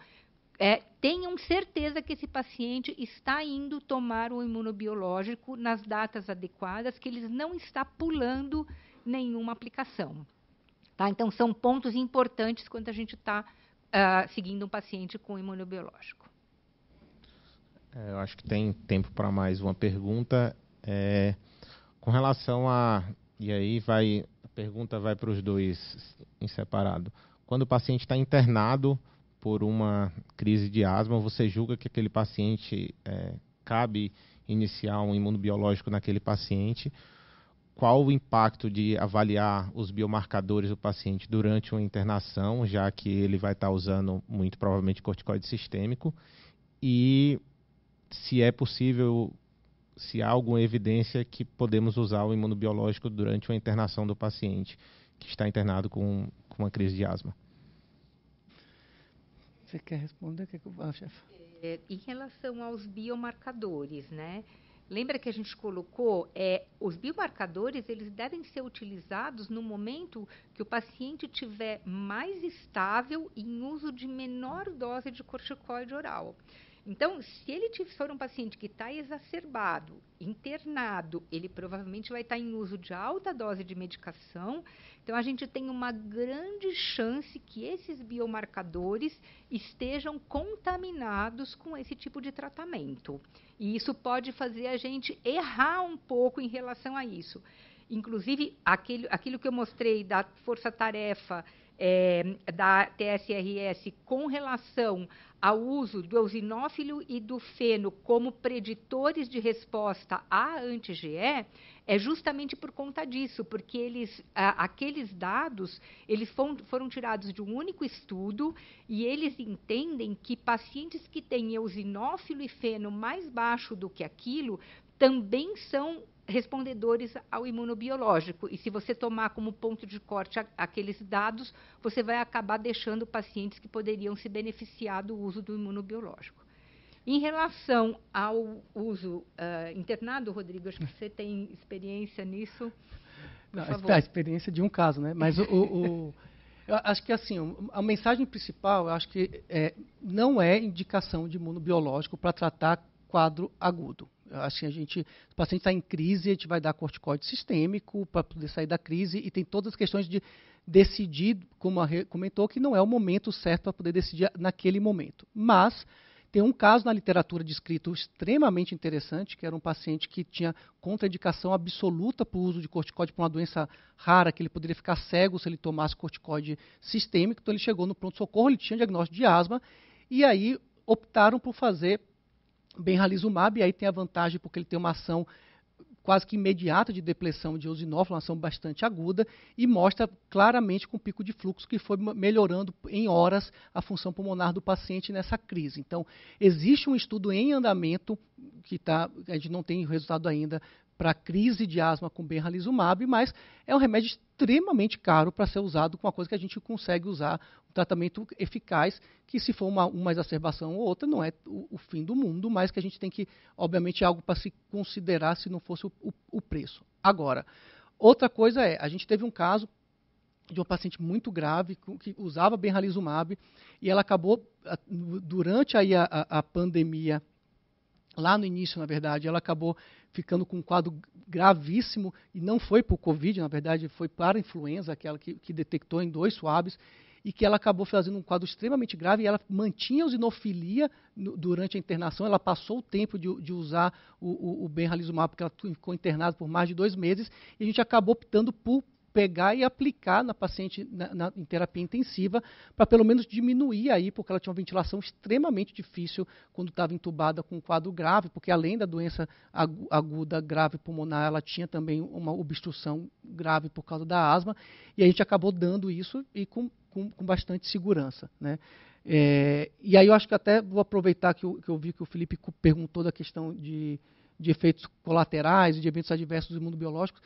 é, tenham certeza que esse paciente está indo tomar o imunobiológico nas datas adequadas, que ele não está pulando nenhuma aplicação. Tá? Então, são pontos importantes quando a gente está uh, ah, seguindo um paciente com imunobiológico. É, eu acho que tem tempo para mais uma pergunta. É, com relação a. E aí vai pergunta vai para os dois em separado. Quando o paciente está internado por uma crise de asma, você julga que aquele paciente é, cabe iniciar um imunobiológico naquele paciente? Qual o impacto de avaliar os biomarcadores do paciente durante uma internação, já que ele vai estar tá usando muito provavelmente corticoide sistêmico? E se é possível se há alguma evidência que podemos usar o imunobiológico durante uma internação do paciente que está internado com, com uma crise de asma. Você quer responder? O que, é eu ah, chefe? É, em relação aos biomarcadores, né? Lembra que a gente colocou, é, os biomarcadores, eles devem ser utilizados no momento que o paciente tiver mais estável e em uso de menor dose de corticoide oral. Então, se ele for um paciente que está exacerbado, internado, ele provavelmente vai estar tá em uso de alta dose de medicação. Então, a gente tem uma grande chance que esses biomarcadores estejam contaminados com esse tipo de tratamento. E isso pode fazer a gente errar um pouco em relação a isso. Inclusive, aquele, aquilo que eu mostrei da força-tarefa é, da TSRS com relação ao uso do eosinófilo e do feno como preditores de resposta à anti-GE é justamente por conta disso, porque eles, a, aqueles dados eles foram, foram tirados de um único estudo e eles entendem que pacientes que têm eosinófilo e feno mais baixo do que aquilo também são respondedores ao imunobiológico. E se você tomar como ponto de corte a, aqueles dados, você vai acabar deixando pacientes que poderiam se beneficiar do uso do imunobiológico. Em relação ao uso uh, internado, Rodrigo, acho que você tem experiência nisso. Não, a experiência de um caso, né? Mas o, o Eu acho que assim, a mensagem principal, eu acho que é, não é indicação de imunobiológico para tratar quadro agudo. Assim, a gente, o paciente está em crise, a gente vai dar corticoide sistêmico para poder sair da crise e tem todas as questões de decidir, como a comentou, que não é o momento certo para poder decidir naquele momento. Mas tem um caso na literatura descrito extremamente interessante, que era um paciente que tinha contraindicação absoluta para o uso de corticoide para uma doença rara, que ele poderia ficar cego se ele tomasse corticoide sistêmico. Então ele chegou no pronto-socorro, ele tinha diagnóstico de asma, e aí optaram por fazer benralizumab, e aí tem a vantagem porque ele tem uma ação quase que imediata de depressão de eosinófilo, uma ação bastante aguda, e mostra claramente com pico de fluxo que foi melhorando em horas a função pulmonar do paciente nessa crise. Então, existe um estudo em andamento, que tá, a gente não tem resultado ainda para crise de asma com benralizumab, mas é um remédio extremamente caro para ser usado com uma coisa que a gente consegue usar tratamento eficaz, que se for uma, uma exacerbação ou outra, não é o, o, fim do mundo, mas que a gente tem que, obviamente, algo para se considerar se não fosse o, o, o preço. Agora, outra coisa é, a gente teve um caso de uma paciente muito grave que usava benralizumab e ela acabou durante aí a, a, a, pandemia lá no início na verdade ela acabou ficando com um quadro gravíssimo e não foi por covid na verdade foi para a influenza aquela que, que detectou em dois suaves e que ela acabou fazendo um quadro extremamente grave e ela mantinha a usinofilia durante a internação. Ela passou o tempo de, de usar o, o, o benralizumab, porque ela ficou internada por mais de dois meses, e a gente acabou optando por pegar e aplicar na paciente na, na em terapia intensiva para pelo menos diminuir aí, porque ela tinha uma ventilação extremamente difícil quando estava entubada com um quadro grave, porque além da doença aguda grave pulmonar, ela tinha também uma obstrução grave por causa da asma, e a gente acabou dando isso e com com, com bastante segurança. Né? É, e aí eu acho que até vou aproveitar que eu, que eu vi que o Felipe perguntou da questão de, de efeitos colaterais e de eventos adversos do mundo biológico,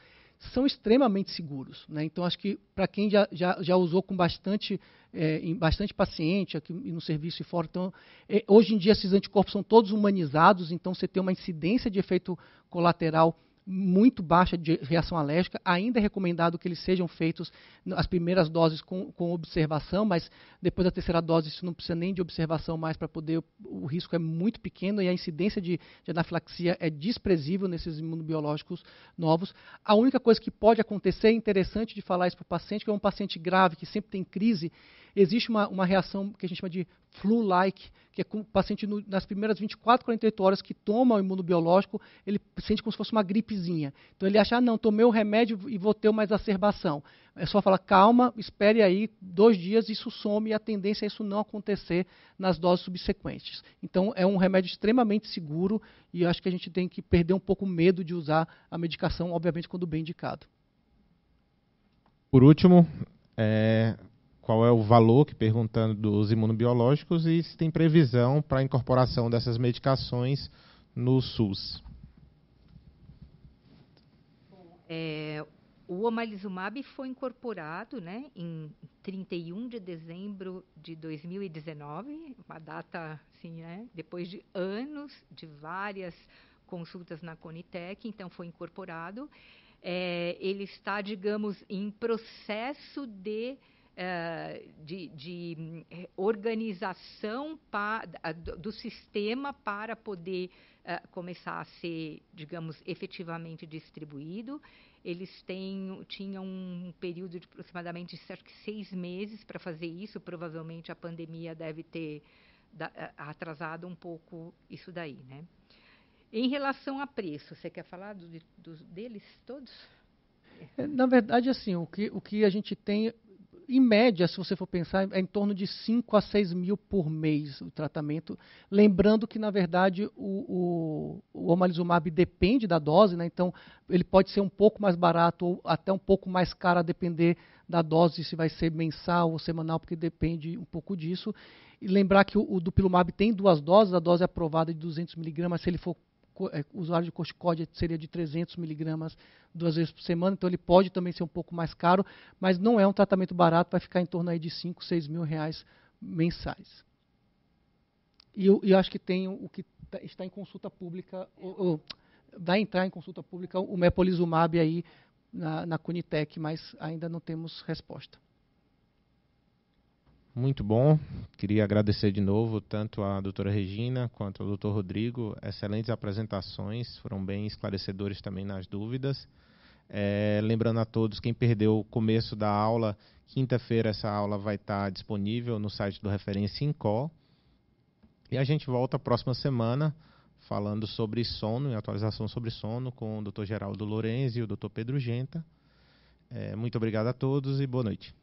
são extremamente seguros. Né? Então, acho que para quem já, já, já, usou com bastante, é, em bastante paciente aqui no serviço e fora, então, é, hoje em dia esses anticorpos são todos humanizados, então você tem uma incidência de efeito colateral muito baixa de reação alérgica. Ainda é recomendado que eles sejam feitos as primeiras doses com, com observação, mas depois da terceira dose isso não precisa nem de observação mais para poder. O risco é muito pequeno e a incidência de, de anafilaxia é desprezível nesses imunobiológicos novos. A única coisa que pode acontecer, é interessante de falar isso para o paciente, que é um paciente grave que sempre tem crise existe uma, uma reação que a gente chama de flu-like, que é com o paciente no, nas primeiras 24, 48 horas que toma o imunobiológico, ele sente como se fosse uma gripezinha. Então ele acha, ah, não, tomei o remédio e vou ter uma exacerbação. É só falar, calma, espere aí, dois dias isso some e a tendência é isso não acontecer nas doses subsequentes. Então é um remédio extremamente seguro e acho que a gente tem que perder um pouco o medo de usar a medicação, obviamente, quando bem indicado. Por último, é, qual é o valor que perguntando dos imunobiológicos e se tem previsão para a incorporação dessas medicações no SUS. é, o omalizumab foi incorporado né, em 31 de dezembro de 2019, uma data assim, né, depois de anos de várias consultas na Conitec, então foi incorporado. É, ele está, digamos, em processo de é, de, de, hum, organização pa, do sistema para poder é, começar a ser, digamos, efetivamente distribuído. Eles têm, tinham um período de aproximadamente acho que seis meses para fazer isso. Provavelmente a pandemia deve ter atrasado um pouco isso daí, né? Em relação a preço, você quer falar do, do, deles todos? É, na verdade, assim, o que, o que a gente tem em média, se você for pensar, é em torno de 5 a 6 mil por mês o tratamento. Lembrando que, na verdade, o, o, o omalizumab depende da dose, né? então ele pode ser um pouco mais barato ou até um pouco mais caro, a depender da dose, se vai ser mensal ou semanal, porque depende um pouco disso. E lembrar que o, o dupilumab tem duas doses, a dose aprovada é de 200 miligramas, se ele for é, usuário de corticóide seria de 300 miligramas duas vezes por semana, então ele pode também ser um pouco mais caro, mas não é um tratamento barato, vai ficar em torno aí de 5, 6 mil reais mensais. E eu, eu acho que tem o que tá, está em consulta pública, ou, ou, vai entrar em consulta pública o mepolizumab aí na, na Cunitec, mas ainda não temos resposta. Muito bom. Queria agradecer de novo tanto a doutora Regina quanto ao doutor Rodrigo. Excelentes apresentações, foram bem esclarecedores também nas dúvidas. É, lembrando a todos, quem perdeu o começo da aula, quinta-feira essa aula vai estar disponível no site do Referência Incó. E a gente volta a próxima semana falando sobre sono e atualização sobre sono com o Dr. Geraldo Lourenço e o Dr. Pedro Genta. É, muito obrigado a todos e boa noite.